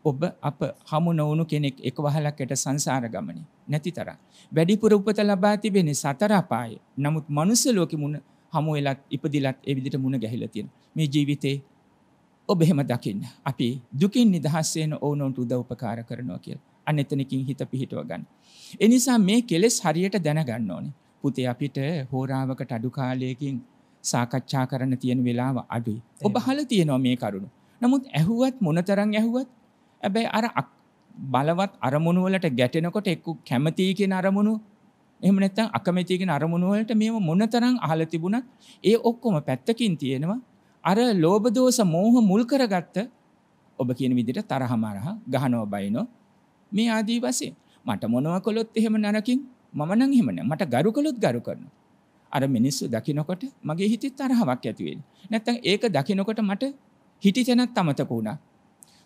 ඔබ අප හමු නොවුණු කෙනෙක් එක වහලක්කට සංසාර ගමනි නැති තර. වැඩිපුර උපත ලබා තිබෙනෙ සතරාපාය නමුත් මනුස්ස ලෝක මුණ හමුවෙලත් ඉපදිලත් එවිදිට මුණ ගැහිලතින් මේ ජීවිතේ ඔබ එහෙම දකින්න අපි දුකින් නිදහස්සේන ඕනොන්ට උද උපකාර කරනවා කියල් අනෙතනකින් හිත පිහිටව ගන්න. එනිසා මේ කෙලෙස් හරියට දැනගන්න ඕනේ. පුතේ අපිට හෝරාවකට අඩු කාලයකින් සාකච්ඡා කරන්න තියෙන වෙලාව අඩුයි. ඔබහල තියෙනවා මේ කරුණු. නමුත් ඇහුවත් මොනතරං ඇහුවත් ඇබැයි අර බලවත් අරමුණුවලට ගැටෙනකොට එක්කු කැමතිී කියෙන අරමුණු එමනත්ත අකමැතියකෙන අරමුණුවලට මෙම මොනතරං අහල තිබුණත් ඒ ඔක්කොම පැත්තකින් තියෙනවා අර ලෝබදෝස මෝහ මුල් කරගත්ත ඔබ කියන විදිට තරහමරහ ගහනෝ බයිනෝ මේ ආදී වසේ මට මොනව කොළොත් එහෙම නරකින් මනං හෙමන මට ගරු කළොත් ගරු කරනවා අර මිනිස්සු දකිනකොට මගේ හිතත් තරහාවක් ඇතිවෙන්. නැත්තං ඒක දකිනකොට මට හිටි තැනත් අමතක වුණා.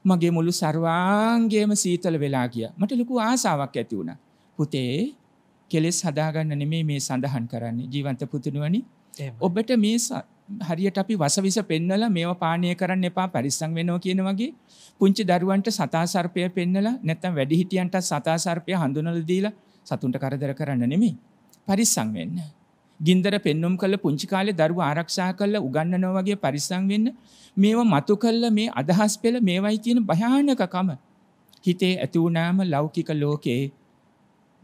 මගේ මුළු සර්වාන්ගේම සීතල වෙලා ගිය මට ලොකු ආසාවක් ඇති වුණ. පුතේ කෙලෙස් හදාගන්න නෙමේ මේ සඳහන් කරන්නේ ජීවන්ත පුතිනුවනි ඔබට මේ හරියට අපි වසවිස පෙන්නල මේව පානය කරන්න එපා පරිස්සං වෙනෝ කියන වගේ පුංචි දරුවන්ට සතාසර්පය පෙන්නල නැත්තම් වැඩිහිටියන්ට සතාසර්පය හඳුනල දීලා සතුන්ට කරදර කරන්න නෙමේ පරිස්සං වෙන්න. ගින්දර පෙන්නුම් කළ පුංචි කාලේ දරුවා ආරක්ෂා කළ උගන්නනවා වගේ පරිස්සම් වෙන්න මේවා මතු කළ මේ අදහස් පෙළ මේවයි තියෙන භයානකකම හිතේ ඇති වුණාම ලෞකික ලෝකේ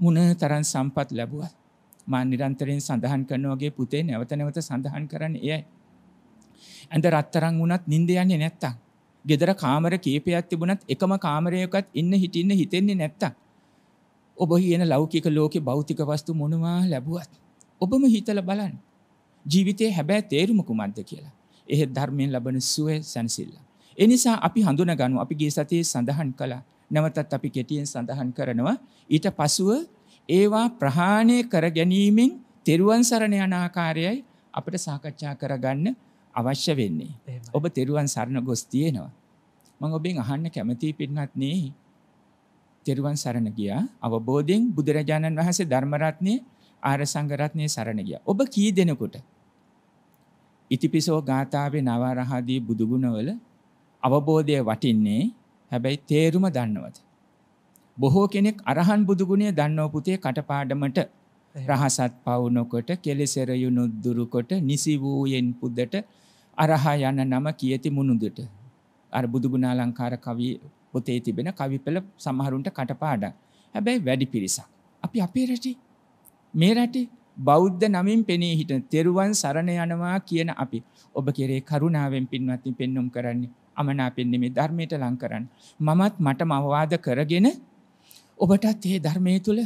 මුණ තරම් සම්පත් ලැබුවත් මා නිරන්තරයෙන් සඳහන් කරනවාගේ පුතේ නැවත නැවත සඳහන් කරන්න එයයි. ඇඳ රත්තරන් වුණත් නින්ද යන්නේ නැත්තම්. ගෙදර කාමර කීපයක් තිබුණත් එකම කාමරයකත් ඉන්න හිටින්න හිතෙන්නේ නැත්තම්. ඔබ කියන ලෞකික ලෝකේ භෞතික වස්තු මොනවා ලැබුවත් ඔබම හිතල බලන් ජීවිතය හැබැ තේරුම කුමක්ද කියලා එහෙත් ධර්මයෙන් ලබන සුවය සැනසිල්ල. එනිසා අපි හඳුන ගනු අපිගේ සතියේ සඳහන් කලා නැවතත් අපි කෙටියෙන් සඳහන් කරනවා ඊට පසුව ඒවා ප්‍රහාණය කර ගැනීමෙන් තෙරුවන් සරණ යන ආකාරයයි අපට සාකච්ඡා කරගන්න අවශ්‍ය වෙන්නේ. ඔබ තෙරුවන් සරණ ගොස් තියෙනවා. මං ඔබෙන් අහන්න කැමති පින්නත් නේ. තෙරුවන් සරණ ගියා. අවබෝධයෙන් බුදුරජාණන් වහන්සේ ධර්ම රත්නයේ ආර සංගරත්නය සරණ ගිය. ඔබ කී දෙනකොට. ඉතිපිසෝ ගාථාවේ නවාරහාදී බුදුගුණවල අවබෝධය වටින්නේ හැබැයි තේරුම දන්නවද. බොහෝ කෙනෙක් අරහන් බුදුගුණේ දන්නවපුතේ කටපාඩමට රහසත් පවුනොකොට කෙලෙසෙරයු නොද්දුරුකොට නිසි වූයෙන් පුද්දට අරහා යන නම කියති මුණුදුට. අර බුදුගුණාලංකාර කවී පොතේ තිබෙන කවිපල සමහරුන්ට කටපාඩක්. හැබැයි වැඩි පිරිසක්. අපි අපේ රටි මේ රටේ බෞද්ධ නමින් පෙනී හිට තෙරුවන් සරණ යනවා කියන අපි ඔබ කෙරේ කරුණාවෙන් පින්වත්ති පෙන්නුම් කරන්නේ අමනා පෙන්නෙමේ ධර්මයට ලං කරන්න. මමත් මට මවවාද කරගෙන ඔබටත් ඒ ධර්මය තුළ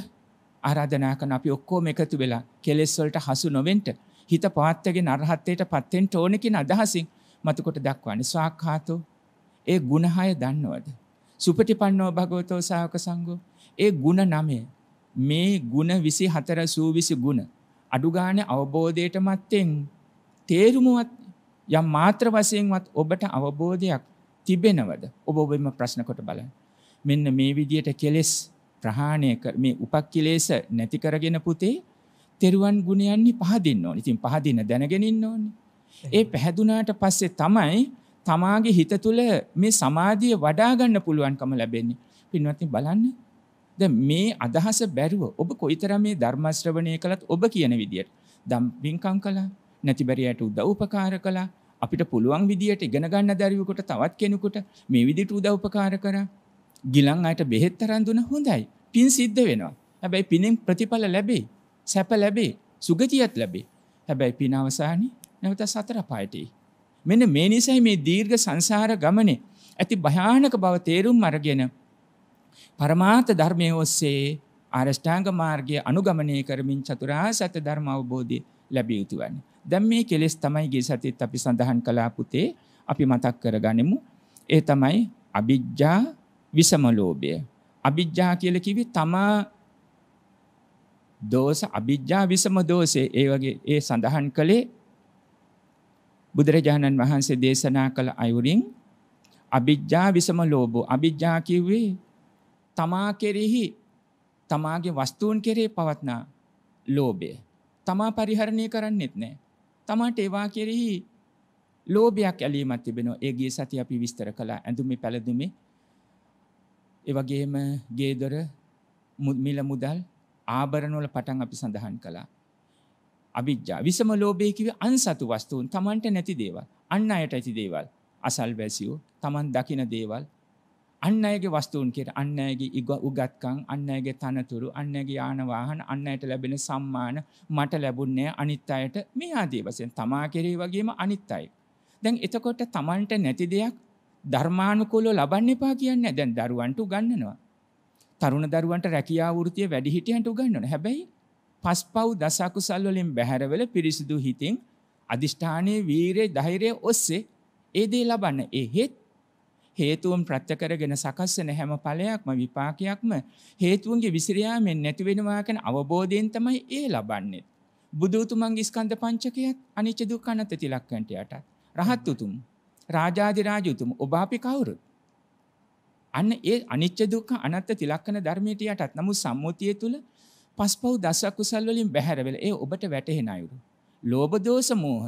ආරාධනාකන අපි ඔක්කෝම එකතු වෙලා කෙලෙස්වලට හසු නොවෙන්ට හිත පාත්තගේ නරහත්තයට පත්තෙන් ඕනකින් අදහසින් මතකොට දක්වන්නේ ස්වාක්කාතෝ ඒ ගුණහය දන්නවද. සුපටිපන්නෝ භගවතෝ සාහක සංගෝ ඒ ගුණ නමේ මේ ಗುಣ 24 සූවිසි ಗುಣ අඩුගානේ අවබෝධයට මත්තෙන් තේරුමවත් යම් මාත්‍ර වශයෙන්වත් ඔබට අවබෝධයක් තිබෙනවද ඔබ ඔබෙම ප්‍රශ්න කොට බලන්න මෙන්න මේ විදියට කෙලෙස් ප්‍රහාණය කර මේ උපක්ඛිලේශ නැති කරගෙන පුතේ තෙරුවන් ගුණයන්හි පහදින්න ඕනේ. ඉතින් පහදින දැනගෙන ඉන්න ඕනේ. ඒ පහදුනාට පස්සේ තමයි තමාගේ හිත තුළ මේ සමාධිය වඩා ගන්න පුළුවන්කම ලැබෙන්නේ. පින්වත්නි බලන්න ද මේ අදහස බැරුව ඔබ කොයිතර මේ ධර්මශ්‍රවණය කළත් ඔබ කියන විදියට දම් පින්කං කලා නැතිබැරියට උදව්පකාර කලා අපිට පුළුවන් විදියට ඉගෙන ගන්න දැරියකොට තවත් කෙනෙකුට මේ විදිට උදව්පකාර කර ගිලං අයට බෙහෙත් තරන්දුන හොඳයි පින් සිද්ධ වෙනවා හැබැයි පිනෙන් ප්‍රතිඵල ලැබේ සැප ලැබේ සුගතියත් ලැබේ හැබැයි පින අවසානි නැවත සතර පායටයි මෙන්න මේ නිසයි මේ දීර්ඝ සංසාර ගමනේ ඇති භයානක බව තේරුම් අරගෙන පරමාර්ථ ධර්මය ඔස්සේ ආරෂ්ඨාංග මාර්ගය අනුගමනය කරමින් චතුරා සත්‍ය ධර්ම අවබෝධය ලැබිය යුතුවන්නේ. දැම් මේ කෙලෙස් තමයිගේ සතිත් අපි සඳහන් කලාපුතේ අපි මතක් කරගනිමු. ඒ තමයි අභිජ්ජා විසමලෝභය. අභිජ්ජා කියල කිවි තමා දෝස අභිජ්ජා විසම දෝසේ ඒ වගේ ඒ සඳහන් කළේ බුදුරජාණන් වහන්සේ දේශනා කළ අයුරින් අභිජ්ජා විසම ලෝබෝ අභිජ්ජා කිව්වේ තමා කෙරෙහි තමාගේ වස්තුූන් කෙරේ පවත්නා ලෝබය තමා පරිහරණය කරන්නෙත් නෑ තමාට ඒවා කෙරෙහි ලෝබයක් ඇලීමත් තිබෙන ඒගේ සති අපි විස්තර කලා ඇඳුමි පැළදුමේ ඒවගේම ගේදොර මුදමිල මුදල් ආබරණොල පටන් අපි සඳහන් කළා අභිද්ජා විසම ලෝබයකිව අන්සතු වස්තුූන් තමන්ට නැති දේවල් අන්න අයට ඇති දේවල් අසල් වැසියෝ තමන් දකින දේවල් අන්න අයගේ වස්තුූන් කියට අන්න අයගේ ඉග උගත්කං අන්න අයගේ තනතුරු අන්නගේ යානවාහන අන්න අයට ලැබෙන සම්මාන මට ලැබුන්නේ අනිත් අයට මේ ආදී වසයෙන් තමා කෙරේ වගේම අනිත් අයි. දැන් එතකොට තමන්ට නැති දෙයක් ධර්මානුකොලො ලබන්න එපා කියන්න දැන් දරුවන්ට ගන්නනවා. තරුණ දරුවන්ට රැකියාවෘතිය වැඩිහිටියන්ට ගන්නන හැබැයි පස් පව් දසකුසල්ලොලින් බැහැරවල පිරිසිදු හිතින් අධිෂ්ඨානය වීරේ දහිරය ඔස්සේ ඒදේ ලබන්න ඒහෙත් හේතුවම් ප්‍රත්‍ය කරගෙන සකස්සන හැම ඵලයක්ම විපාකයක්ම හේතුවන්ගේ විසිරයාමෙන් නැතිවෙනවාකන අවබෝධයෙන් තමයි ඒ ලබන්නේ. බුදුතුමන්ගේ ස්කන්ධ පංචකයත් අනිච්ච දුක්ඛ අනාත්ත තිලක්කන්ට යටත්. රහත් උතුම් රාජාධිරාජ උතුම් ඔබ අපි කවුරුද? අන්න ඒ අනිච්ච දුක්ඛ අනාත්ත තිලක්කන ධර්මයට යටත්. නමුත් සම්මුතිය තුල පස්පව් දස කුසල් වලින් බැහැර වෙලා ඒ ඔබට වැටහෙන අයුරු. ලෝභ දෝෂ මෝහ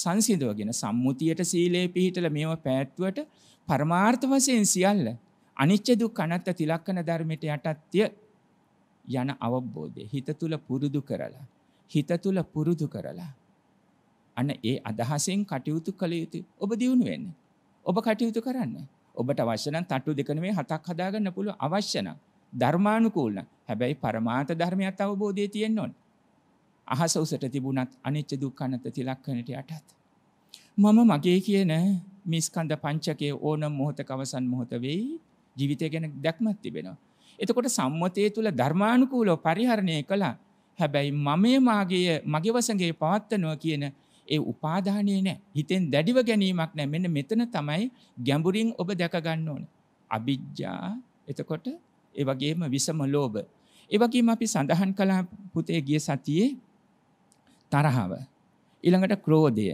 සංසිදුවගෙන සම්මුතියට සීලේ පිහිටල මේව පැත්වට පරමාර්ථ වසයෙන් සියල්ල අනිච්චදු කනත්ත තිලක්කන ධර්මයට යටත්ය යන අවබෝධය හිත තුළ පුරුදු කරලා. හිත තුළ පුරුදු කරලා. අන ඒ අදහසෙන් කටයුතු කළ යුතු ඔබ දියුණු වෙන්න. ඔබ කටයුතු කරන්න. ඔබට අවශ්‍යනන් තට්ටු දෙකනේ හතක් හදාගන්න පුළුව අවශ්‍යන ධර්මානුකූල්න හැබැයි පරමාත ධර්මයක් අවබෝධය තියෙන්න්නොන් අහස උසට තිබුණත් අනිච්ච දුක්කනත තිලක්කනට යටත්. මම මගේ කියන මිස්කන්ද පංචකය ඕන මොහොත කවසන් මොහොත වෙයි ජීවිතය ගැන දැක්මත් තිබෙනවා. එතකොට සම්මතය තුළ ධර්මානුකූලෝ පරිහරණය කළා හැබැයි මමය මාගේ මගවසගේ පවත්වනවා කියන ඒ උපාධානය නෑ හිතෙන් දැඩිව ගැනීමක් නෑ මෙන්න මෙතන තමයි ගැඹුරින් ඔබ දැකගන්න ඕන. අභිජ්ජා එතකොට ඒ වගේම විසම ලෝබ. ඒවගේම අපි සඳහන් කලා පුතේ ගිය සතියේ තරහව. ඉළඟට ක්‍රෝධය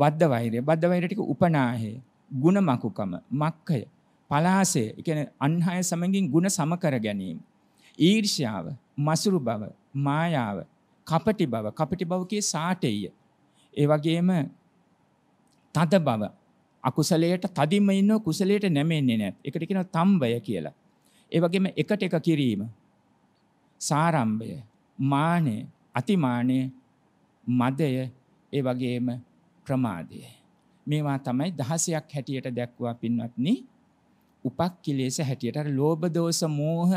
බද්ධ වෛරය බද්ධ වෛරටික උපනාහය ගුණ මකුකම මක්කය පලාසේ එකන අන්හාය සමඟින් ගුණ සමකර ගැනීම. ඊර්ෂ්‍යාව මසුරු බව මායාව කපටි බව කපටි බවකේ සාටෙය. ඒ වගේම තද බව අකුසලයට තදිම ඉන්න කුසලයට නැමෙන්නේ නැත් එකට කියෙන තම්බය කියලා. ඒ වගේම එකට එක කිරීම සාරම්භය මානය අතිමානය මදය ඒ වගේම ප්‍රමාදය. මේවා තමයි දහසයක් හැටියට දැක්වා පින්වත්නි උපක්කිලේස හැටියට ලෝබදෝස මෝහ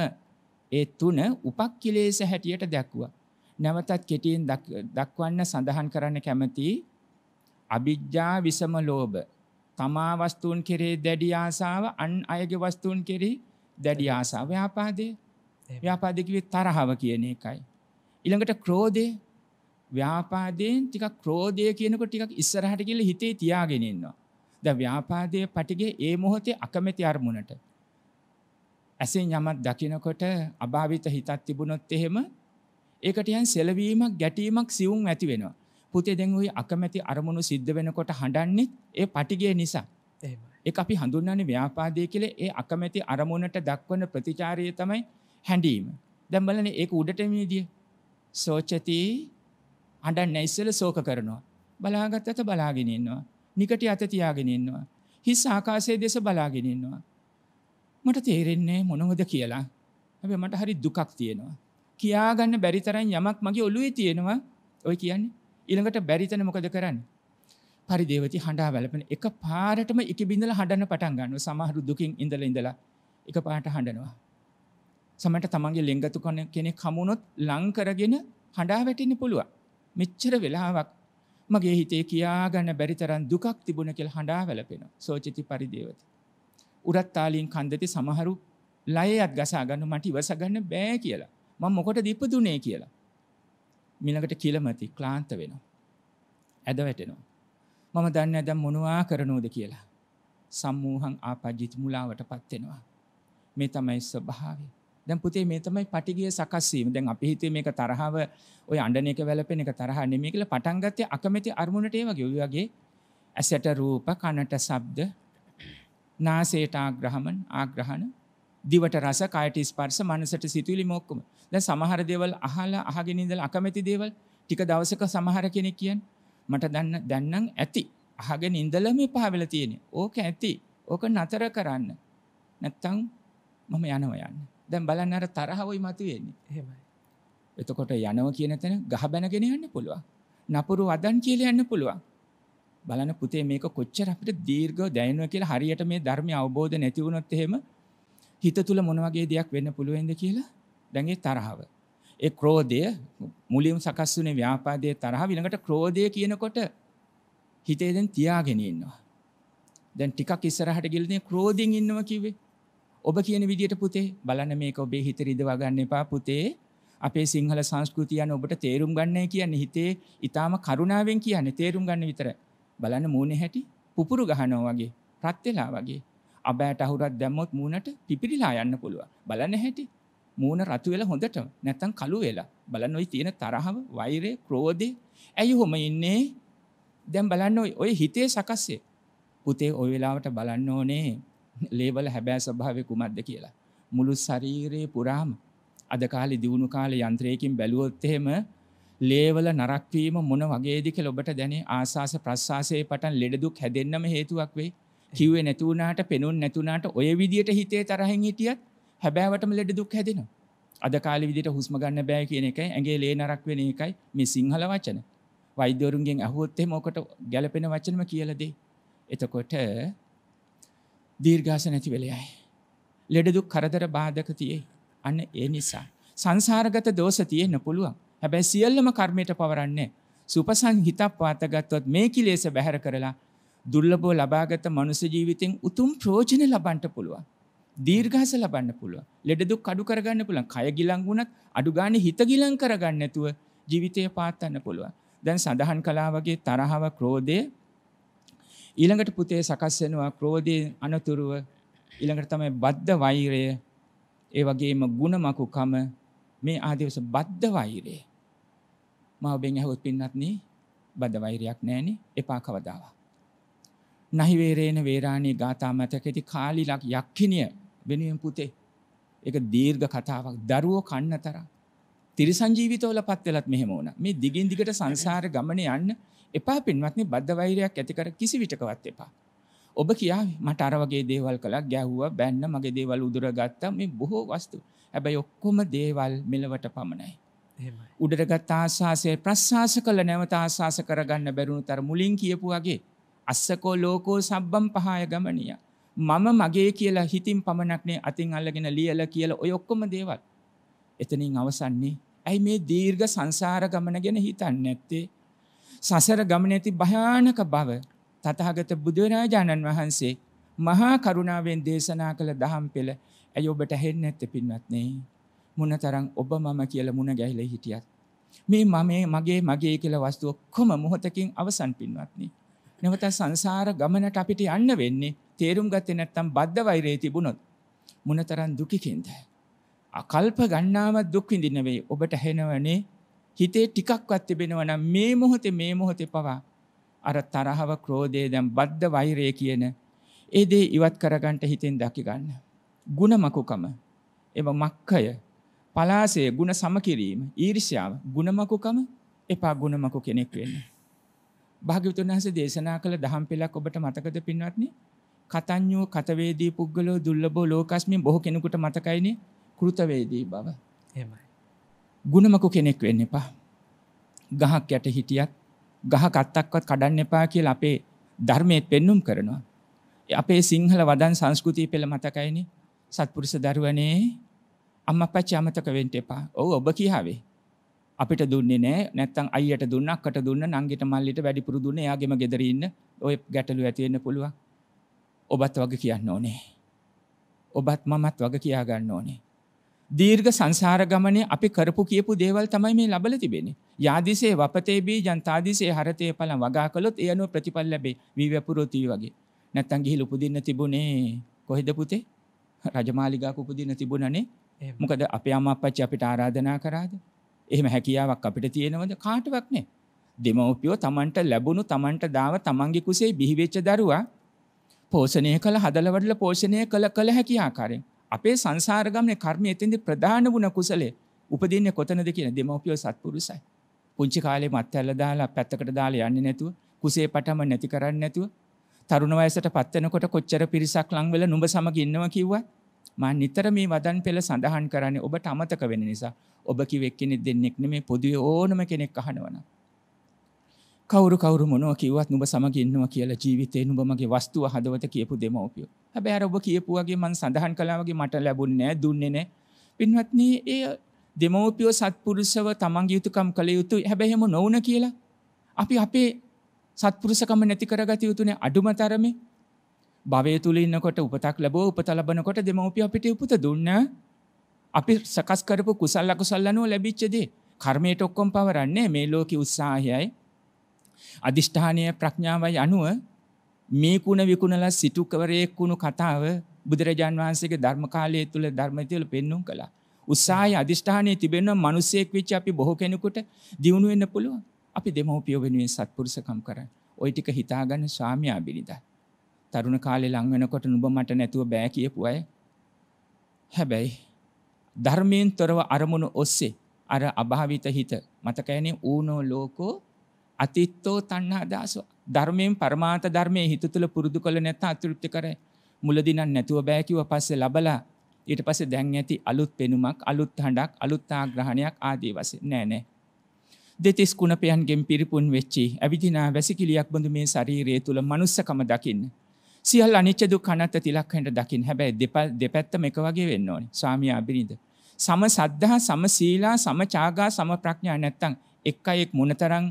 ඒ තුන උපක්කිලේස හැටියට දැක්වා. නැවතත් කෙටියෙන් දක්වන්න සඳහන් කරන්න කැමති අභිජ්ජා විසම ලෝභ තමා වස්තුූන් කෙරේ දැඩි ආසාාව අන් අයගේ වස්තුූන් කෙරේ දැඩි ආසා ව්‍යාපාදය ව්‍යාපාදකිවේ තරහාව කියන එකයි. ඉළඟට ක්‍රෝධය ව්‍යාපාදයෙන් ටිකක් ක්‍රෝධය කියනක ටිකක් ඉස්සරහට කියල හිතේ තියාගෙනන්නවා. ද ව්‍යාපාදය පටිගේ ඒ මොහොතේ අකමැති අර්මුණට. ඇසේ යමත් දකිනකොට අභාවිත හිතත් තිබුණොත් එහෙම ඒකටයන් සෙලවීමක් ගැටීමක් සිවුම් ඇති වෙනවා. පුතේ දැන්ුයි අකමැති අරමුණු සිද්ධ වෙනකොට හඬන්නෙත් ඒ පටිගේ නිසා. ඒ අපි හඳුන්නන්නේ ව්‍යාපාදය කියල ඒ අකමැති අරමුණට දක්වන ප්‍රතිචාරය තමයි හැඩීම. දැම්බලන ඒ උඩට මීදිය. සෝචතිී අඩන්න ඉස්සල සෝක කරනවා. බලාගත්තත බලාගෙනෙන්වා. නිකට අතතියාගෙනෙන්වා. හිස් ආකාසේ දෙස බලාගෙනෙන්වා. මට තේරෙන්නේ මොනොවද කියලා. ඇබ මට හරි දුකක් තියෙනවා. කියාගන්න බැරිතරන් යමක් මගේ ඔලුවේ තියෙනවා ඔය කියන්නේ ඉළඟට බැරිතන මොකද කරන්න. පරිදේවති හඬා වැලපෙන එක පාරටම එක බිඳල හඬන්න පටන් ගන්න සමහරු දුකින් ඉඳල ඉඳලා එක පාට හඬනවා. සමට තමන්ගේ ලෙංගතු කන කෙනෙ කමුණොත් ලංකරගෙන හඬා වැටින්න පුළුවන්. මෙච්චර වෙලාවක් මගේ හිතේ කියාගන්න බැරිතරන් දුකක් තිබුණ කෙල් හඬා වැලපෙන සෝචිති පරිදේවත. උරත්තාලින් කන්දති සමහරු ලයත් ගසාගන්න මට ඉවසගන්න බෑ කියලා ම මොකොට දිපදුනේ කියලා. මිලකට කියලමති ක්ලාන්ත වෙනවා. ඇද වැටෙනවා. මම දන්න ඇදම් මොනවා කරනෝද කියලා. සම්මූහන් ආපජිත් මුලාවට පත්වෙනවා. මේ තමයි ස්වභාවේ. දැන් පුතේ මේ තමයි පටිගිය සකස් වීම. දැන් අපි හිතේ මේක තරහව ඔය අඬන එක වැළපෙන එක තරහ නෙමෙයි කියලා පටන් ගත්තේ අකමැති අරමුණට ඒ වගේ. ඔය වගේ ඇසට රූප, කනට ශබ්ද, නාසයට ආග්‍රහමන්, ආග්‍රහණ, දිවට රස, කයට ස්පර්ශ, මනසට සිතුවිලි මොක්කම. දැන් සමහර දේවල් අහලා අහගෙන ඉඳලා අකමැති දේවල් ටික දවසක සමහර කෙනෙක් කියන්නේ මට දන්න දැන්නම් ඇති අහගෙන ඉඳලම පහවෙල තියෙන ඕක ඇති ඕක නතර කරන්න නැත්තං මම යනව යන්න දැන් බලන්න අර තරහවයි මතුවෙන්නේ එහෙමයි එතකොට යනව කියන තැන ගහ බැනගෙන යන්න පුළුවන් නපුරු අදන් කියල යන්න පුළුවන් බලන පුතේ මේක කොච්චර අපට දීර්ගව දැනුව කියලා හරියට මේ ධර්මය අවබෝධ නැතිවුණොත් එහෙම හිත තුළ මොනවගේ දෙයක් වෙන්න පුළුවන්ද කියලා දැන්ගේ තරහාව ඒ ක්‍රෝධය මුලින් සකස් වනේ ව්‍යාපාදය තරහ විලඟට ක්‍රෝධය කියනකොට හිතේදැන් තියාගෙනන්නවා දැන් ටිකක් ඉස්සරහට ගිල්නේ ක්‍රෝධින් ඉන්නව කිවේ ඔබ කියන විදිට පුතේ බලන්න මේක ඔබේ හිතරිද වගන්න එපා පුතේ අපේ සිංහල සංස්කෘතියන ඔබට තේරුම් ගන්න කියන්න හිතේ ඉතාම කරුණාවෙන් කියන්න තේරුම් ගන්න විතර බලන්න මූුණ හැටි පුපුරු ගහනෝ වගේ ප්‍රත්වෙලා වගේ අබෑට අහුරත් දැම්මොත් මූුණට පිපිරිලා යන්න පුළුව බලන්න හැටි මූුණ රතුවෙල හොඳට නැත්තන් කළු වෙලා බලන්න ඔයි තියෙන තරහව වෛරය ක්‍රෝධය ඇයි හොම ඉන්නේ දැම් බලන්න ඔයි ඔය හිතේ සකස්සේ පුතේ ඔය වෙලාවට බලන්න ඕනේ ලේබල හැබෑ ස්භාවය කුමක්ද කියලා. මුළු ශරීරයේ පුරාම අද කාලි දියුණු කාල යන්ත්‍රයකින් බැලුවොත්තහෙම ලේවල නරක්වීම මොන වගේදික ලොබට දැනේ ආසාස ප්‍රශ්වාසය පටන් ලෙඩදුක් හැදෙන්න්නම හේතුවක් වේ කිවේ නැතුවනාට පෙනුන් නැතුනාට ඔය විදියට හිතේ තරහෙන් හිටියත් හැබෑවටම ලෙඩදුක් හැදෙන. අද කාලි විදිට හුස්ම ගන්න බෑ කියන එකයි ඇගේ ලේ නරක් වෙන එකයි මේ සිංහල වචන. වෛද්‍යවරුන්ගෙන් ඇහුවොත්තේ මොකට ගැලපෙන වචනම කියලදේ. එතකොට දීර්ඝාස නැති වෙලයයි. ලෙඩදුක් කරදර බාධක තියෙයි අන්න ඒ නිසා. සංසාරගත දෝස තියෙන්න්න පුළුවන් හැබැ සියල්ලම කර්මයට පවරන්නේ සුපසං හිතක් පාතගත්තොත් මේ කිලේස බැහැර කරලා දුල්ලබෝ ලබාගත මනුස ජීවිතෙන් උතුම් ප්‍රෝජන ලබන්ට පුළුවන්. දීර්ඝාස ලබන්න පුළුව ලෙඩදුක් අඩු කරගන්න පුළන් කය ගිලං වුණත් අඩුගාන හිත ගිලං කරගන්න ඇතුව ජීවිතය පාත්තන්න පුළුවන්. දැන් සඳහන් කලාවගේ තරහාව ක්‍රෝධය ඊළඟට පුතේ සකස් වෙනවා ක්‍රෝධයෙන් අනතුරුව ඊළඟට තමයි බද්ධ වෛරය ඒ වගේම ಗುಣමකුකම මේ ආදිවස බද්ධ වෛරය මම ඔබෙන් අහුවත් පින්නත් නේ බද්ධ වෛරයක් නැහනේ එපා කවදාවත් නහි වේරේන වේරාණී ගාථා මතකෙති කාලිලක් යක්ඛිනිය වෙනුවෙන් පුතේ ඒක දීර්ඝ කතාවක් දරුවෝ කන්න තරම් තිරිසන් ජීවිතවලපත් වෙලත් මෙහෙම වුණා මේ දිගින් දිගට සංසාර ගමනේ යන්න එපා පින්වත්නි බද්ධ වෛරයක් ඇතිකර කිසි විටකවත් එපා. ඔබ කියා මට අරවගේ දේවල් කලා ගැහුව බැන්න මගේ දේවල් උදුරගත්ත මේ බොහෝ වස්තු ඇබැයි ඔක්කොම දේවල් මෙලවට පමණයි. උඩරගත් ආශාසය ප්‍රශ්වාස කළ නැවත ආශාස කරගන්න බැරුණු තර මුලින් කියපුගේ අස්සකෝ ලෝකෝ සබ්බම් පහාය ගමනිය. මම මගේ කියලා හිතින් පමණක්නේ අතින් අල්ලගෙන ලියල කියල ඔයොක්කොම දේවල්. එතනින් අවසන්නේ ඇයි මේ දීර්ඝ සංසාර ගමන ගැන හිතන්න නැත්තේ සසර ගමන ඇති භයානක බව තතහගත බුදුරජාණන් වහන්සේ මහා කරුණාවෙන් දේශනා කළ දහම් පෙළ ඇය ඔබට හෙන්න ඇත්ත පින්වත්නේ මුණ තරං ඔබ මම කියල මුණ ගැහිල හිටියත්. මේ මමේ මගේ මගේ කියල වස්තුව කොම මොහොතකින් අවසන් පින්වත්න්නේ. නැවත සංසාර ගමනට අපිට යන්න වෙන්නේ තේරුම් ගත්තේ නැත්තම් බද්ධ වෛරේ තිබුණොත් මුණතරන් දුකිකින්ද. අකල්ප ගන්නාවත් දුක්විඳිනවේ ඔබට හෙනවනේ හිතේ ටිකක්වත් තිබෙනවන මේ මොහොතේ මේ මොහොතේ පවා අර තරහව ක්‍රෝධය දැම් බද්ධ වෛරය කියන ඒදේ ඉවත් කරගන්ට හිතෙන් දකිගන්න. ගුණමකුකම එම මක්කය පලාසේ ගුණ සමකිරීම ඊරිසිාව ගුණමකුකම එපා ගුණමකු කෙනෙක් වෙන්න. භාගිතුන් වහස දේශනා කළ දහම් පෙලක් ඔබට මතකද පින්වත්නි කතඥෝ කතවේදී පුද්ගලෝ දුල්ලබෝ ලෝකස්මින් බොහ කෙනෙකුට මතකයිනේ කෘතවේදී බව එමයි. ගුණමකු කෙනෙක් වෙන්න එපා. ගහක් යට හිටියත් ගහ කත්තක්වත් කඩන්න එපා කියල අපේ ධර්මයත් පෙන්නුම් කරනවා. අපේ සිංහල වදන් සංස්කෘතිය පෙළ මතකයිනි සත්පුරුස දරුවනේ අම්ම පච්චි අමතක වෙන්ට එපා ඔව ඔබ කියාවේ. අපිට දුන්නේ නෑ නැත්තං අයියට දුන්නක්කට දුන්න නංගිට මල්ලිට වැඩිපුරු දුන්න යාගේම ගෙදරන්න ඔය ගැටලු ඇතිවෙන්න පුළුව ඔබත් වග කියන්න ඕනේ. ඔබත් මමත් වග කියාගන්න ඕනේ. දීර්ග සංසාර ගමනය අපි කරපු කියපු දේවල් තමයි මේ ලබල තිබෙන. යාදිසේ වපතේබී ජන්තාදිසේ හරතය පල වගා කළොත් එයනු ප්‍රතිපල් ලැබේ වීවැපුරෝතිී වගේ නැත්තන්ගේ ලුපුදින්න තිබුණේ කොහෙද පුතේ රජමාලිගා කුපදින්න තිබුණනේ මොකද අප අමපච්ච අපිට ආරාධනා කරාද. එහෙම හැකියාවක් අපිට තියෙනවද කාටවක්නේ. දෙමවපියෝ තමන්ට ලැබුණු තමන්ට දාව තමන්ගේ කුසේ බිහිවෙච්ච දරවා පෝෂණය කළ හදලවඩල පෝෂණය කළ කළ හැකි ආකාරෙන් අපේ සංසාරගමන කර්ම එතෙන්ද ප්‍රධාන වුණ කුසලේ උපදින්න කොතනද කියන දෙමවපියෝ සත්පුරුසයි. පුංචි කාලේ මත් ඇල්ල දාලා පැත්තකට දාලා යන්න නැතුව කුසේ පටම නැති කරන්න නැතුව තරුණ වයසට පත්වනකොට කොච්චර පිරිසක් ලංවෙල නුඹ සමග ඉන්නවා කිව්ව මා නිතර මේ වදන් පෙළ සඳහන් කරන්නේ ඔබ අමතක වෙන නිසා ඔබ කිවෙක්කෙනෙ දෙන්නෙක් නෙමේ පොදුවේ ඕනම කෙනෙක් අහනවනවා කවරු කවරු මොනව කිවත් නුබ සමගන්නවා කියලා ජීවිතේ නුබමගේ වස්තුව හදවත කියපු දෙමවපියෝ හැබැ අර ඔබ කියපුගේ මන් සඳහන් කලාවගේ මට ලැබුන්නෑ දුන්නේ නෑ පින්වත්න්නේ ඒ දෙමෝපියෝ සත්පුරුෂව තමන්ගේ යුතුකම් කළ යුතු හැබැහෙම නොවන කියලා අපි අපේ සත්පුරුෂකම නැති කරගත යුතුනේ අඩුම තරම භවය තුළ ඉන්නකොට උපතක් ලැබෝ උපත ලබනකොට දෙමෝපිය අපිට උපත දුන්න අපි සකස් කරපු කුසල් ලකුසල්ලනුව ලැබිච්චදේ කර්මයට ඔක්කොම් පවරන්නේ මේ ලෝක උත්සාහයයි අධිෂ්ඨානය ප්‍රඥාවයි අනුව මේ කුණ විකුණල සිටුකවරයෙක්කුණු කතාව බුදුරජාන් වහන්සේගේ ධර්මකාලය තුළ ධර්මතිවල පෙන්නුම් කළ. උත්සාහය අධිෂ්ඨානය තිබෙන්ව මනුස්සෙක් විච්ච අපි බොහෝ කෙනෙකුට දියුණුවෙන්න පුළුව අපි දෙමවපිය වෙනුවෙන් සත්පුරුසකම් කර ඔයි ටික හිතාගන්න ස්වාමයා බිරිඳ. තරුණ කාලෙ ලංවෙනකොට නුබ මට නැතුව බෑ කියපු අය. හැබැයි ධර්මයෙන් තොරව අරමුණු ඔස්සේ අර අභාවිත හිත මතකෑනේ ඌනෝ ලෝකෝ අතිත්තෝ තන්නා අදහස ධර්මයෙන් පරමාත ධර්මය හිත තුළ පුරුදු කළ නැත අතුෘප්ති කර මුලදිනන් නැතුව බෑකිව පස්සේ ලබලා ඊට පස දැන් ඇති අලුත් පෙනුමක් අලුත් හඬක් අලුත්තා ග්‍රහණයක් ආදී වස නෑනෑ. දෙතිස් කුණපයන්ගෙන් පිරිපුන් වෙච්චි ඇවිදිනා වැසිකිලියක් බඳු මේ ශරීරය තුළ මනුස්සකම දකින්න. සියල් අනිච්චදු කනත්ත තිලක්හට දකිින් හැබැයි දෙපල් දෙපැත්තම එක වගේ වෙන්න ඕන ස්වාමිය අබිරිද. සම සද්ධහා සම සීලා සම චාගා සම ප්‍රඥා නැත්තං එක් අයෙක් මොනතරං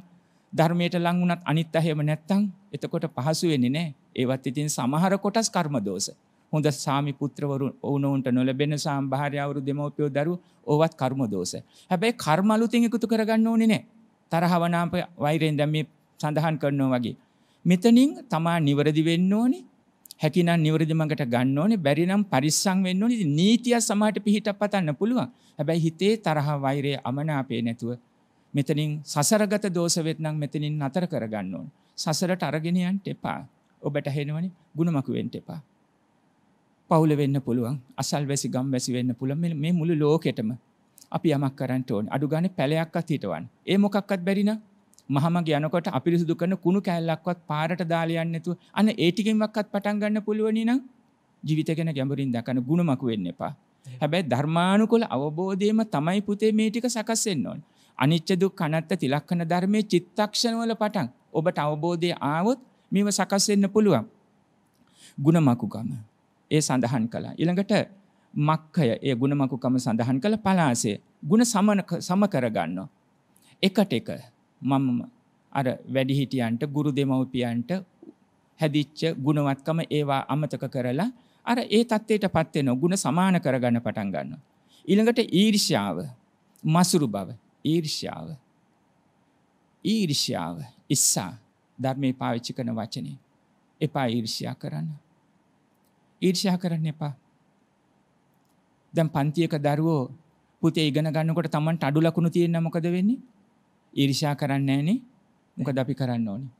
ධර්මයට ලංවුනත් අනිත් අහෙම නැත්තං එතකොට පහසු වෙන්නේ නෑ ඒවත් ඉතින් සමහර කොටස් කර්මදෝස හොඳ සාමි පුත්‍රවරු ඕනවන්ට නොලබෙන සම්භාරයවරු දෙමවපියෝ දරු ඕවත් කර්මදෝස හැබැයි කර්මලුතින් එකතු කරගන්න ඕනෙ නෑ තරහවනාප වෛරෙන් දැම සඳහන් කරනවා වගේ මෙතනින් තමා නිවරදි වෙන්න ඕනි හැකිනම් නිවරදිමඟට ගන්න ඕනේ බැරිනම් පරිස්සං වෙන්න ඕනි නීතිය සමහට පිහිට පතන්න පුළුවන් හැබැයි හිතේ තරහ වෛරය අමනාපේ නැතුව මෙතනින් සසරගත දෝසවෙත් නම් මෙතනින් අතර කරගන්න ඕන්. සසරට අරගෙනයන්ට එපා ඔබට හෙනවනි ගුණමකුවෙන්ට එපා. පවුල වෙන්න පුළුවන් අසල් වැසි ගම් වැසි වෙන්න පුළම මේ මුළු ලෝකෙටම අපි යමක් කරට ඕන් අඩු ගන පැලයක් අතීටවන් ඒ මොකක්කත් බැරින මහමගේ යනකොට අපිරිසිදු කරන කුණු කැල්ලක්වත් පාරට දාලයන්නතු අන ඒටිකෙන්මක්කත් පටන් ගන්න පුළුවනි නම් ජීවිතගෙන ගැඹරින් දකන ගුණමකුවෙන්න එපා. හැබැයි ධර්මානු කොළ අවබෝධයම තමයි පුතේ මේටික සකස්සෙන් ඕොන් අනිච්ච දුක් අනත්ත තිලක්කන ධර්මය චිත්තක්ෂණවල පටන් ඔබට අවබෝධය ආවොත් මෙම සකස්වෙන්න පුළුවන්. ගුණමකුකම ඒ සඳහන් කලා. ඉළඟට මක්කය ඒ ගුණමකුකම සඳහන් කළ පලාසේ ගුණ සම කරගන්න. එකට එක මම අර වැඩිහිටියන්ට ගුරු දෙමවපියන්ට හැදිච්ච ගුණවත්කම ඒවා අමතක කරලා අර ඒ තත්වයට පත්වෙන ගුණ සමාන කරගන්න පටන් ගන්න. ඉළඟට ඊර්ෂාව මසුරු බව ඊර්ෂ්‍යාව ඊර්ෂ්‍යාව ඉස්සා ධර්මය පාවිච්චි කන වචනේ එපා ඊර්ෂ්‍යා කරන්න ඊර්ෂ්‍යා කරන්න එපා දැම් පන්තියක දරුවෝ පුතේ ඉගෙන ගන්නකොට තමන්ට අඩු ලකුණු තියෙන මොකද වෙන්නේ ඊර්ෂ්‍යා කරන්න ෑනේ මොකද අපි කරන්න ඕනේ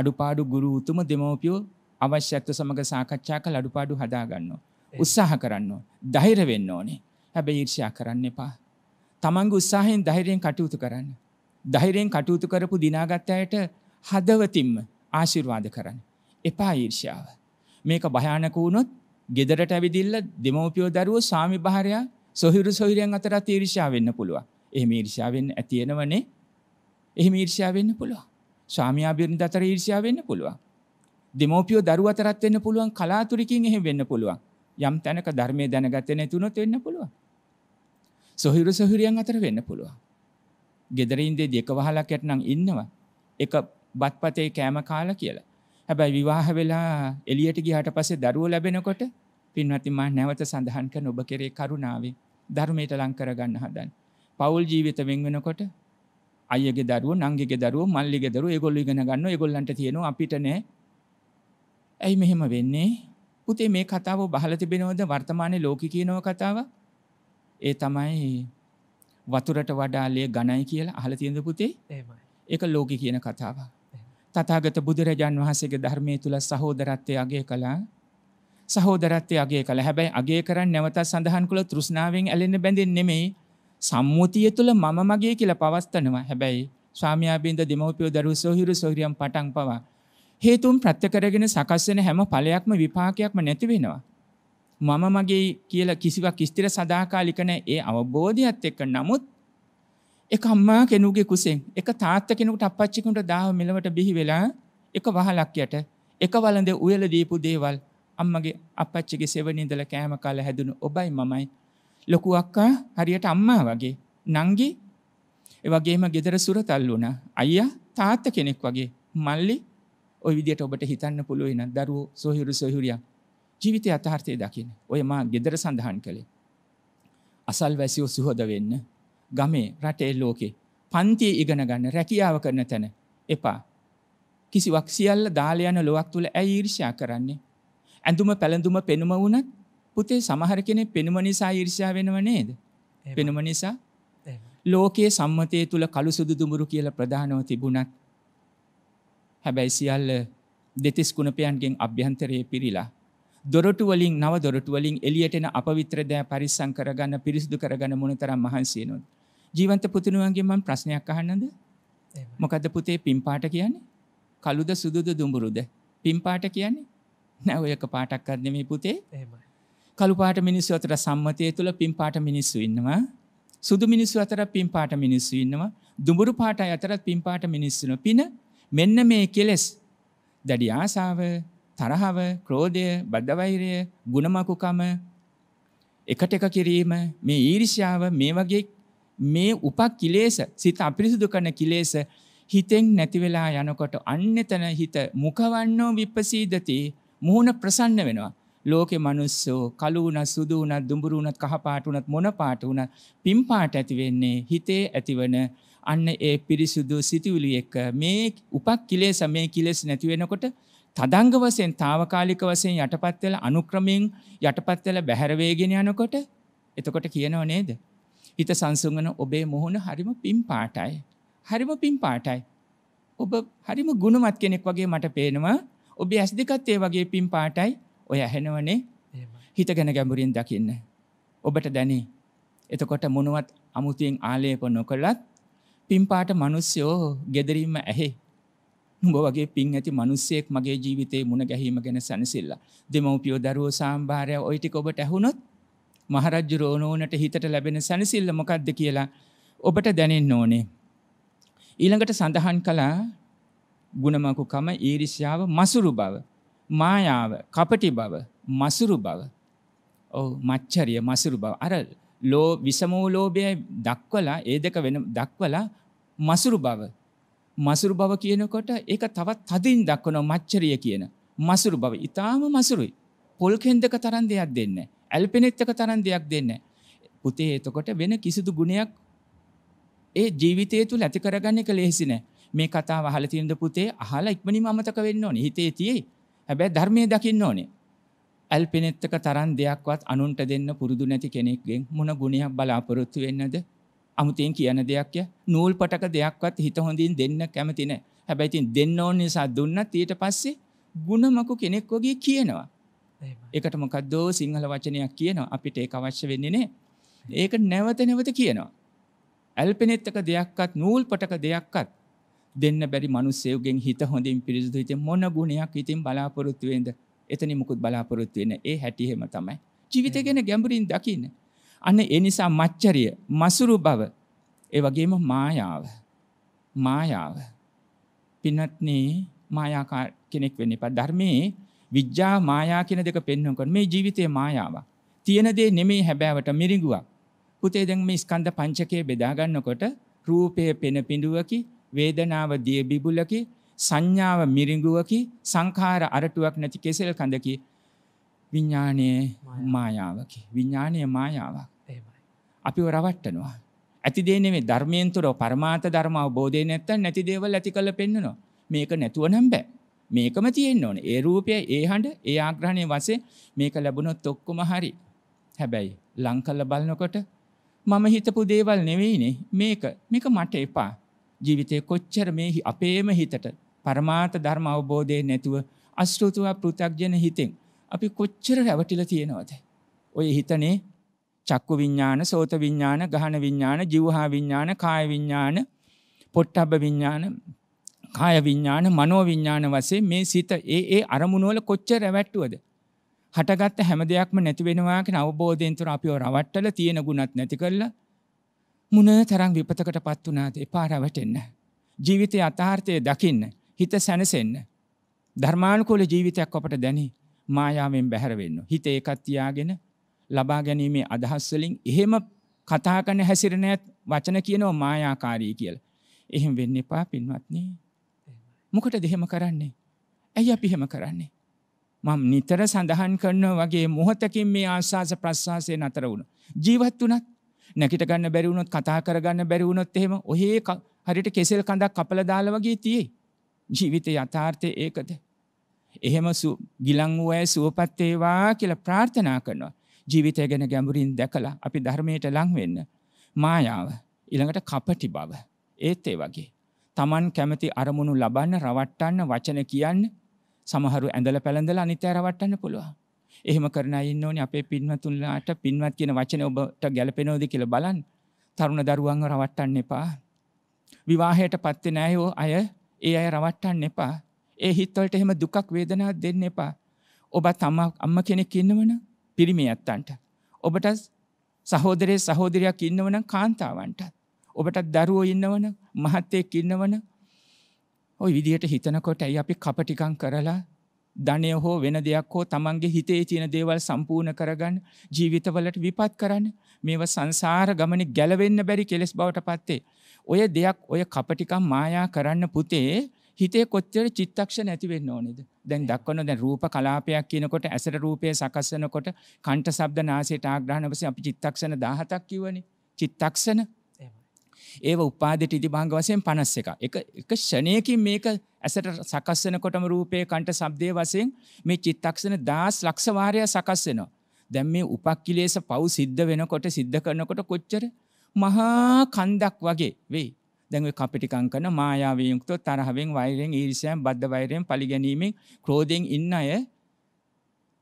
අඩුපාඩු ගුරු උතුම දෙමවපියෝ අවශ්‍යත්ව සමඟ සාකච්ඡා කළ අඩුපාඩු හදාගන්න උත්සාහ කරන්න ධෛර වෙන්න ඕනේ හැබැ ඊර්ෂ්‍යා කරන්න එපා තමන්ග උත්සාහෙන් දහිරයෙන් කටයුතු කරන්න. දහිරයෙන් කටයුතු කරපු දිනාගත්තයට හදවතින්ම ආශිර්වාද කරන්න. එපා ඊර්ෂාව. මේක භයානක වුණොත් ගෙදරට ඇවිදිල්ල දෙමෝපියෝ දරුව සාමි භාරයා සොහිරු සොහිරයන් අතර තීර්ෂාවවෙන්න පුළුව. එහම ඊර්ෂාවෙන් ඇතියෙනවනේ එහම ඊර්ෂාවවෙන්න පුළුව. ශාමයාභිරණ අතර ඊර්ෂාවවෙන්න පුළුව. දෙමෝපියෝ දරුව අතරත්වෙන්න පුළුවන් කලාතුරකින් එහෙ වෙන්න පුළුවන් යම් තැනක ධර්මය දැනගත්තන තුනොත් වෙන්න පුළුවන්. සොහිරු සොහිරියන් අතර වෙන්න පුළුවන්. ගෙදරින්දේ දෙක වහලක් ඇටනම් ඉන්නවා. එක බත්පතේ කෑම කාලා කියලා. හැබැයි විවාහ වෙලා එළියට ගියාට පස්සේ දරුවෝ ලැබෙනකොට පින්වත්නි මා නැවත සඳහන් කරන ඔබ කෙරේ කරුණාවෙන් ධර්මයට ලං කරගන්න හදන. පෞල් ජීවිත වෙන් වෙනකොට අයගේ දරුවෝ නංගිගේ දරුවෝ මල්ලිගේ දරුවෝ ඒගොල්ලෝ ඉගෙන ගන්න ඒගොල්ලන්ට තියෙනවා අපිට නෑ. ඇයි මෙහෙම වෙන්නේ? පුතේ මේ කතාව බහලා තිබෙනවද වර්තමානයේ ලෝකේ කියනව කතාවක්? ඒ තමයි වතුරට වඩාලය ගණයි කියලා අහල තියඳ පුතේ එක ලෝක කියන කතාව. තතාගත බුදුරජාන් වහසේගේ ධර්මය තුළ සහෝදරත්වය අගේ කළා සහෝදරත්වය අගේ කළ හැබැයි අගේ කරන්න නැවත සඳහන් කළ තෘෂ්ණාවෙන් ඇලෙන බැඳෙන් නෙමෙයි සම්මුතිය තුළ මම මගේ කියල පවස්තනවා හැබැයි ස්වාමයාබින්ද දෙමවපියෝ දරු සොහිරු සොහිරියම් පටන් පවා හේතුම් ප්‍රත්්‍යකරගෙන සකස්වන හැම පලයක්ම විපාකයක්ම නැතිවෙනවා මම මගේ කියලා කිසිවක් ස්තිර සදාකාලිකන ඒ අවබෝධයක්ත් එක්ක නමුත් එක අම්මා කෙනුගේ කුසෙන් එක තාත්ත කෙනෙකුට අපච්චිකුට දාව මෙලවට බිහි වෙලා එක වහලක්යට එක වලඳ උයල දීපු දේවල් අම්මගේ අපච්චිගේ සෙවනින්දල කෑම කාල හැදුණු ඔබයි මමයි ලොකු අක්කා හරියට අම්මා වගේ නංගි එවගේම ගෙදර සුර තල් වුණ අය තාත්ත කෙනෙක් වගේ මල්ලි ඔය විදියට ඔබට හිතන්න පුළුවෙන දරුවෝ සොහිරු සොහිරියා ජීවිත අතහර්ථය දකින ඔය මා ගෙදර සඳහන් කළේ. අසල් වැසියෝ සුහොද වෙන්න ගමේ රටේ ලෝකේ පන්තිය ඉගෙන ගන්න රැකියාව කරන තැන එපා. කිසිවක් සියල්ල දාලයන ලොවක් තුළ ඇයි ඊර්ෂයා කරන්නේ. ඇඳුම පැළඳුම පෙනුම වුණත් පුතේ සමහර කෙනෙ පෙනුම නිසා ඊර්ෂයා වෙනව නේද. පෙනුම නිසා ලෝකයේ සම්මතය තුළ කළු සුදු දුමුරු කියල ප්‍රධානව තිබුණත් හැබැයි සියල්ල දෙතිස් කුණපයන්ගෙන් අභ්‍යන්තරයේ පිරිලා දොරටු වලින් නව දොරටු වලින් එළියට එන අපවිත්‍ර දෑ පරිස්සම් කරගන්න පිරිසිදු කරගන්න මොනතරම් මහන්සි වෙනවද ජීවන්ත පුතුණුවන්ගෙන් මම ප්‍රශ්නයක් අහන්නද මොකද්ද පුතේ පින් පාට කියන්නේ කළුද සුදුද දුඹුරුද පින් පාට කියන්නේ නැව එක පාටක් අද්ද මේ පුතේ කළු පාට මිනිස්සු අතර සම්මතය තුළ පින් පාට මිනිස්සු ඉන්නවා සුදු මිනිස්සු අතර පින් පාට මිනිස්සු ඉන්නවා දුඹුරු පාට අතරත් පින් පාට මිනිස්සුන පින මෙන්න මේ කෙලෙස් දැඩි ආසාාව තරහව, ක්‍රෝධය, බද්ධවෛරය, ගුණමකුකම එකට එක කිරීම, මේ ඊර්ෂ්‍යාව මේ වගේ මේ උපක් කිලේස සිත අපිරිසිදු කරන කිලේස හිතෙන් නැතිවෙලා යනකොට අන්නෙතන හිත මුකවන්නෝ විප්පසීදති මුහුණ ප්‍රසන්න වෙනවා. ලෝකෙ මනුස්සෝ කලුන සුදු වනත් දුඹුරු වනත් කහපාට වනත් මොන පාට වනත් පිම්පාට ඇතිවෙන්නේ හිතේ ඇතිවන අන්න ඒ පිරිසුදු සිතිවිලි එක්ක මේ උපක් කිලේස මේ කිලෙස් නැතිවෙනකොට තදංග වසයෙන් තාවකාලික වසයෙන් යටපත්වෙල අනුක්‍රමින් යටපත්වෙල බැහැරවේගෙන යනකොට එතකොට කියනව නේද. හිත සංසුන්ගන ඔබේ මුහුණ හරිම පින් පාටයි. හරිම පින් පාටයි. ඔබ හරිම ගුණමත් කෙනෙක් වගේ මට පේනවා ඔබේ ඇස් දෙකත්තේ වගේ පින් පාටයි ඔය ඇහෙනවනේ හිත ගැන ගැඹුරින් දකින්න. ඔබට දැනේ. එතකොට මොනුවත් අමුතියෙන් ආලේප නොකළත් පින්පාට මනුස්්‍යයෝ ගෙදරීම ඇහේ. උඹ වගේ පින් ඇති මනුස්සයෙක් මගේ ජීවිතේ මුණ ගැහීම ගැන සැනසිල්ල. දෙමවපියෝ දරුව සාම්භාරය ඔයිටික ඔබට ඇහුණොත් මහරජ්ජු රෝණෝනට හිතට ලැබෙන සැනසිල්ල මොකක්ද කියලා ඔබට දැනෙන් ඕනේ. ඊළඟට සඳහන් කලා ගුණමකුකම ඊරිශ්‍යාව මසුරු බව. මායාව කපටි බව මසුරු බව. ඕ මච්චරිය මසුරු බව. අර ලෝ විසමූලෝභය දක්වලා ඒදක වෙන දක්වලා මසුරු බව මසුරු බව කියනකොට ඒක තවත් තදින් දක්වනො මච්චරිය කියන. මසුරු බව ඉතාම මසුරුයි. පොල් කෙන්දක තරන් දෙයක් දෙන්න. ඇල්පෙනෙත්තක තරන් දෙයක් දෙන්න. පුතේ එතකොට වෙන කිසිදු ගුණයක් ඒ ජීවිතය තුළ ඇති කරගන්න එක ලෙසින මේ කතා වහල තියද පුතේ අහලා ඉක්මනි මතක වෙන්න ඕන හිතේ තියේ හැබැ ධර්මය දකින්න ඕනේ. ඇල්පෙනෙත්තක තරන් දෙයක්වත් අනුන්ට දෙන්න පුරුදු නැති කෙනෙක්ගෙන් මොන ගුණයක් බලාපොරොත්තු වෙන්නද අමුතයෙන් කියන දෙයක්ය නූල් පටක දෙයක්වත් හිත හොඳින් දෙන්න කැමතින හැබැයිතින් දෙන්න ඕන නිසා දුන්න තීට පස්සේ ගුණමකු කෙනෙක් වගේ කියනවා. එකට මොකක්දෝ සිංහල වචනයක් කියනවා අපිට ඒ අවශ්‍ය වෙන්නේනේ ඒක නැවත නැවත කියනවා. ඇල්පෙනෙත්තක දෙයක්කත් නූල් පටක දෙයක්කත් දෙන්න බැරි මනුස්සයෝගෙන් හිත හොඳින් පිරිසිදු හිත මොන ගුණයක් ඉතින් බලාපොරොත්තුවෙන්ද එතනි මුකුත් බලාපොරොත්තු වෙන ඒ හැටිහෙම තමයි ජීවිතගෙන ගැඹුරින් දකින්න අන්න ඒ නිසා මච්චරිය මසුරු බව ඒ වගේම මායාව මායාව පිනත්නේ මායාකා කෙනෙක් වෙන්න එපා ධර්මයේ විද්‍යා මායා කියන දෙක පෙන්වනකොට මේ ජීවිතේ මායාවක් තියෙන දේ නෙමෙයි හැබෑවට මිරිඟුවක් පුතේ දැන් මේ ස්කන්ධ පංචකය බෙදා ගන්නකොට රූපය පෙන පිඬුවකි වේදනාව දිය බිබුලකි සංඥාව මිරිඟුවකි සංඛාර අරටුවක් නැති කෙසෙල් කඳකි විඥානයේ මායාවකි විඥානයේ මායාවක් අපිව රවට්ටනවා. ඇති දේ නෙමේ ධර්මයෙන් තුරෝ පරමාර්ථ ධර්ම අවබෝධය නැත්තම් නැති දේවල් ඇති කරලා පෙන්නනවා. මේක නැතුව නම් බෑ. මේකම තියෙන්න ඕනේ. ඒ රූපය ඒ හඬ ඒ ආග්‍රහණයේ වශයෙන් මේක ලැබුණොත් ඔක්කොම හරි. හැබැයි ලංකල්ල බලනකොට මම හිතපු දේවල් නෙවෙයිනේ මේක මේක මට එපා. ජීවිතය කොච්චර මේ අපේම හිතට පරමාර්ථ ධර්ම අවබෝධය නැතුව අස්ෘතුවා පෘථක්ජන හිතෙන් අපි කොච්චර රැවටිල තියෙනවද. ඔය හිතනේ චක්කු විඤ්ඥාන සෝත විඤ්ඥාන ගහන විඤ්ඥාන ජිවහා විඤ්ඥාන කාය විඤ්ඥාන පොට්ටබ විඤ්ඥාන කාය විඤ්ඥාන මනෝ විඤ්ඥාන වසේ මේ සිත ඒ ඒ අරමුණුවල කොච්ච රැවැට්ටුවද හටගත්ත හැම දෙයක්ම නැතිවෙනවාක අවබෝධයන්තුර අපිෝ රවට්ටල තියෙන ගුණත් නැති කරලා මුණ තරං විපතකට පත් වනාද එපාරවටෙන්න. ජීවිතය අතාර්ථය දකින්න හිත සැනසෙන්න. ධර්මාණකොල ජීවිතයක් අපට දැනි මායාවෙන් බැහැරවෙන්න. හිත ඒකත්තියාගෙන ලබා ගැනීමේ අදහස්වලින් එහෙම කතා කන හැසිරණයත් වචන කියනව මායාකාරී කියල. එහෙම වෙන්න එපා පින්වත්නේ. මොකට දෙහෙම කරන්නේ. ඇයි අපිහෙම කරන්නේ. මම නිතර සඳහන් කරන වගේ මොහොතකින් මේ ආශාස ප්‍රශ්වාසය නතර වුණ. ජීවත් වනත් නැකට ගන්න බැරිවුණොත් කතා කරගන්න බැරිවුණොත් එහෙම ඔහේ හරිට කෙසෙල් කඳක් කපල දාල වගේ තියේ. ජීවිත යථාර්ථය ඒකද. එහෙම ගිලං වූය සුවපත්තේවා කියල ප්‍රාර්ථනා කරනවා. ජීවිතය ගැන ගැඹුරින් දැකලා අපි ධර්මයට ලංවෙන්න. මායාව ඉළඟට කපටි බව ඒත් ඒ වගේ. තමන් කැමති අරමුණු ලබන්න රවට්ටන්න වචන කියන්න සමහරු ඇඳල පැළඳල අනිතය රවට්ටන්න පුළුවන්. එහෙම කරන ඉන්නඕනි අපේ පින්වතුන්ලාට පින්වත් කියන වචන ඔබට ගැලපෙනෝද කියල බලන් තරුණ දරුවන්ව රවට්ටන්න එපා. විවාහයට පත්ති නෑයෝ අය ඒ අය රවට්ටන්න එපා ඒ හිත්වලට එහෙම දුකක් වේදනා දෙන්න එපා. ඔබ තම අම්ම කෙනෙක් ඉන්නවන පිරිමි ඇත්තන්ට. ඔබට සහෝදරය සහෝදරයක් ඉන්නවන කාන්තාවන්ට. ඔබටත් දරුවෝ ඉන්නවන මහත්තයෙක් ඉන්නවන ඔය විදිහට හිතනකොට ඇයි අපි කපටිකං කරලා ධනය හෝ වෙන දෙයක් හෝ තමන්ගේ හිතේ තියෙන දේවල් සම්පූර්ණ කරගන්න ජීවිතවලට විපත් කරන්න මේව සංසාර ගමන ගැලවෙන්න බැරි කෙලෙස් බවට පත්තේ. ඔය දෙයක් ඔය කපටිකම් මායා කරන්න පුතේ හිතේ කොච්චර චිත්තක්ෂ නැතිවෙන්න ඕනෙද දැන් දක්වන දැ රූප කලාපයක් කියනකොට ඇසට රූපය සකස්සනකොට කණ්ට සබ්ද නාසේට ආග්‍රහණපස අපි චිත්තක්ෂණ දාහතක් කිවනි චිත්තක්ෂණ ඒ උපාදට ඉතිභාංග වසයෙන් පනස් එක එක ෂණයකින් මේක ඇසට සකස්සනකොටම රූපය කණ්ට සබ්දය වසයෙන් මේ චිත්තක්ෂණ දස් ලක්ෂවාරය සකස්සනවා දැම් මේ උපක්කිලේස පව් සිද්ධ වෙනකොට සිද්ධ කරනකොට කොච්චර මහා කන්දක් වගේ වෙයි දැන් කපිටිකං කන මායාවේ යුක්තව තරහවෙන් වෛරෙන් ඊරිසයන් බද්ධ වෛරයෙන් පලිගැනීමෙන් ක්‍රෝධයෙන් ඉන්න අය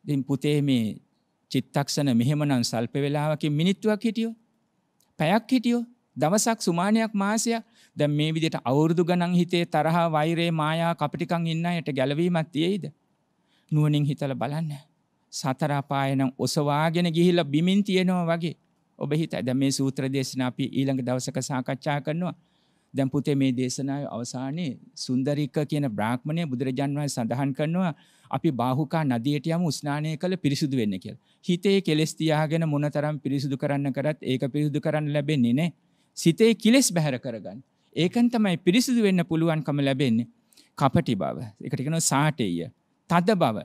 දෙම් පුතේ මේ චිත්තක්ෂණ මෙහෙමනම් සල්ප වෙලාවකින් මිනිත්තුවක් හිටියෝ පැයක් හිටියෝ දවසක් සුමානයක් මාසයක් දැ මේ විදිට අවුරුදු ගනන් හිතේ තරහා වෛරේ මායා කපිටිකං ඉන්නයට ගැලවීමත් තියෙයිද. නුවනින් හිතල බලන්න. සතරාපායනම් ඔසවාගෙන ගිහිල බිමින් තියෙනවා වගේ ඔබ හිත ඇද මේ සූත්‍ර දේශන අපි ඊළඟ දවසක සාකච්ඡා කරනවා දැම් පුතේ මේ දේශනාව අවසානයේ සුන්දරික්ක කියන බ්‍රාහ්මණය බුදුරජාන් වහන්සේ සඳහන් කරනවා අපි බාහුකා නදියට යමු ස්නානය කළ පිරිසුදු වෙන්න කියලා. හිතේ කෙලෙස් තියාගෙන මොනතරම් පිරිසුදු කරන්න කරත් ඒක පිරිසුදු කරන්න ලැබෙන්නේ නැහැ. සිතේ කෙලෙස් බැහැර කරගන්න. ඒකෙන් තමයි පිරිසුදු වෙන්න පුළුවන්කම ලැබෙන්නේ. කපටි බව. ඒකට කියනවා සාටේය. තද බව.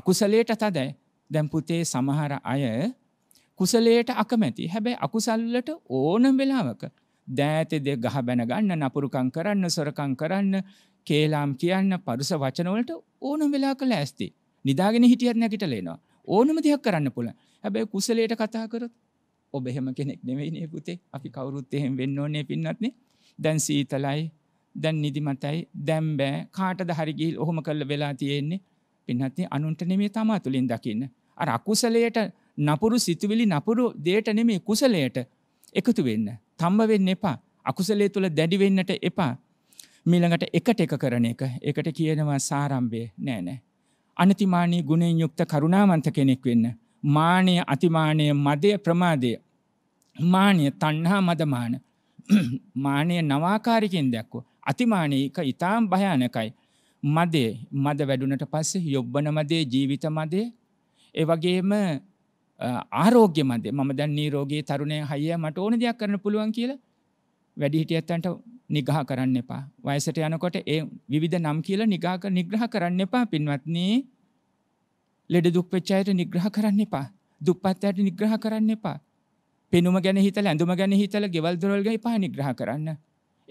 අකුසලයට තදයි. දැන් පුතේ සමහර අය කුසලයට අකමැති. හැබැයි අකුසල්ලට ඕනම වෙලාවක දෑත දෙ ගහ බැනගන්න නපුරුකං කරන්න සොරකං කරන්න කේලාම් කියන්න පරුස වචනවලට ඕන වෙලා කළ ඇස්ති. නිදාගෙන හිටියර නැකිට ලේනවා ඕනම දෙයක් කරන්න පුළ හැබැයි කුසලට කතා කරත් ඔබ එහෙම කෙනෙක් නෙවෙයිනේ පුතේ අපි කවුරුත් එහෙම වෙන්න ඕනේ පින්නත්නේ දැන් සීතලයි දැන් නිදිමතයි දැම්බෑ කාටද හරිගිල් ඔහොම කල්ල වෙලා තියෙන්නේ පින්නත්ේ අනුන්ට නෙමේ තමා තුළින් දකින්න. අර අකුසලයට නපුරු සිතුවිලි නපුරු දේට නෙමේ කුසලයට එකතු වෙන්න. තම්බ වෙන්න එපා. අකුසලේ තුළ දැඩිවෙන්නට එපා. මිළඟට එකට එක කරන එක එකට කියනවා සාරම්භය නෑනෑ. අනතිමානී ගුණෙන් යුක්ත කරුණාවන්ත කෙනෙක් වෙන්න. මානය අතිමානය මදය ප්‍රමාදය. මානය තන්හා මදමාන. මානය නවාකාරිකෙන් දැක්කෝ. අතිමානයක ඉතාම් භයානකයි. මදේ මද වැඩුනට පස්සේ යොබ්බන මදේ ජීවිත මදේ. ඒවගේම ආරෝග්‍ය මන්දේ මම දැන් නීරෝගේ තරුණය හයිය මට ඕන දෙයක් කරන පුළුවන් කියලා වැඩිහිටියත්තන්ට නිගහ කරන්න එපා වයසට යනකොට ඒ විධ නම් කියල නිගාක නිග්‍රහ කරන්න එපා පින්වත්න්නේ ලෙඩ දුක්පච්චායට නිග්‍රහ කරන්න එපා දුප්පත්තයට නිග්‍රහ කරන්න එපා පෙනුම ගැන හිතල ඇඳුම ගැන හිතල ගෙවල්දරල්ග පා නිග්‍රහ කරන්න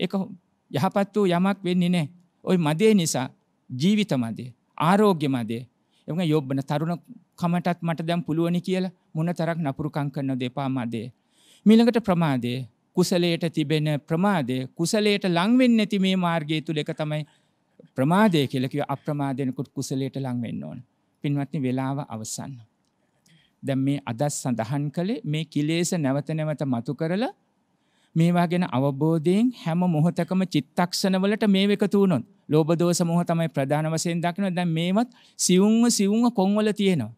ඒක යහපත් වූ යමක් වෙන්නේ නෑ ඔයි මදේ නිසා ජීවිත මදේ ආරෝග්‍ය මදේ එම යොබ්බන තරුණ කමටත් මට දැම් පුළුවනි කියල මොන තරක් නපුරුකං කරන දෙපාමාදේ. මිළඟට ප්‍රමාදය කුසලයට තිබෙන ප්‍රමාදය කුසලයට ලංවෙන්න නැති මේ මාර්ගය තුළ එක තමයි ප්‍රමාදය කෙලකව අප්‍රමාදයනකුට කුසලයට ලංවෙන්න ඕන. පින්වත්නි වෙලාව අවසන්න. දැම් මේ අදස් සඳහන් කළේ මේ කිලේස නැවත නැවත මතු කරලා මේවා ගැන අවබෝධයෙන් හැම මොහොතකම චිත්තක්ෂණවලට මේ එකතුවනොත් ලෝබදෝස මොහ තමයි ප්‍රධාන වසයෙන් දක්නව දැන් මේවත් සිවුන්ව සිවුන්ව කොංවල තියෙනවා.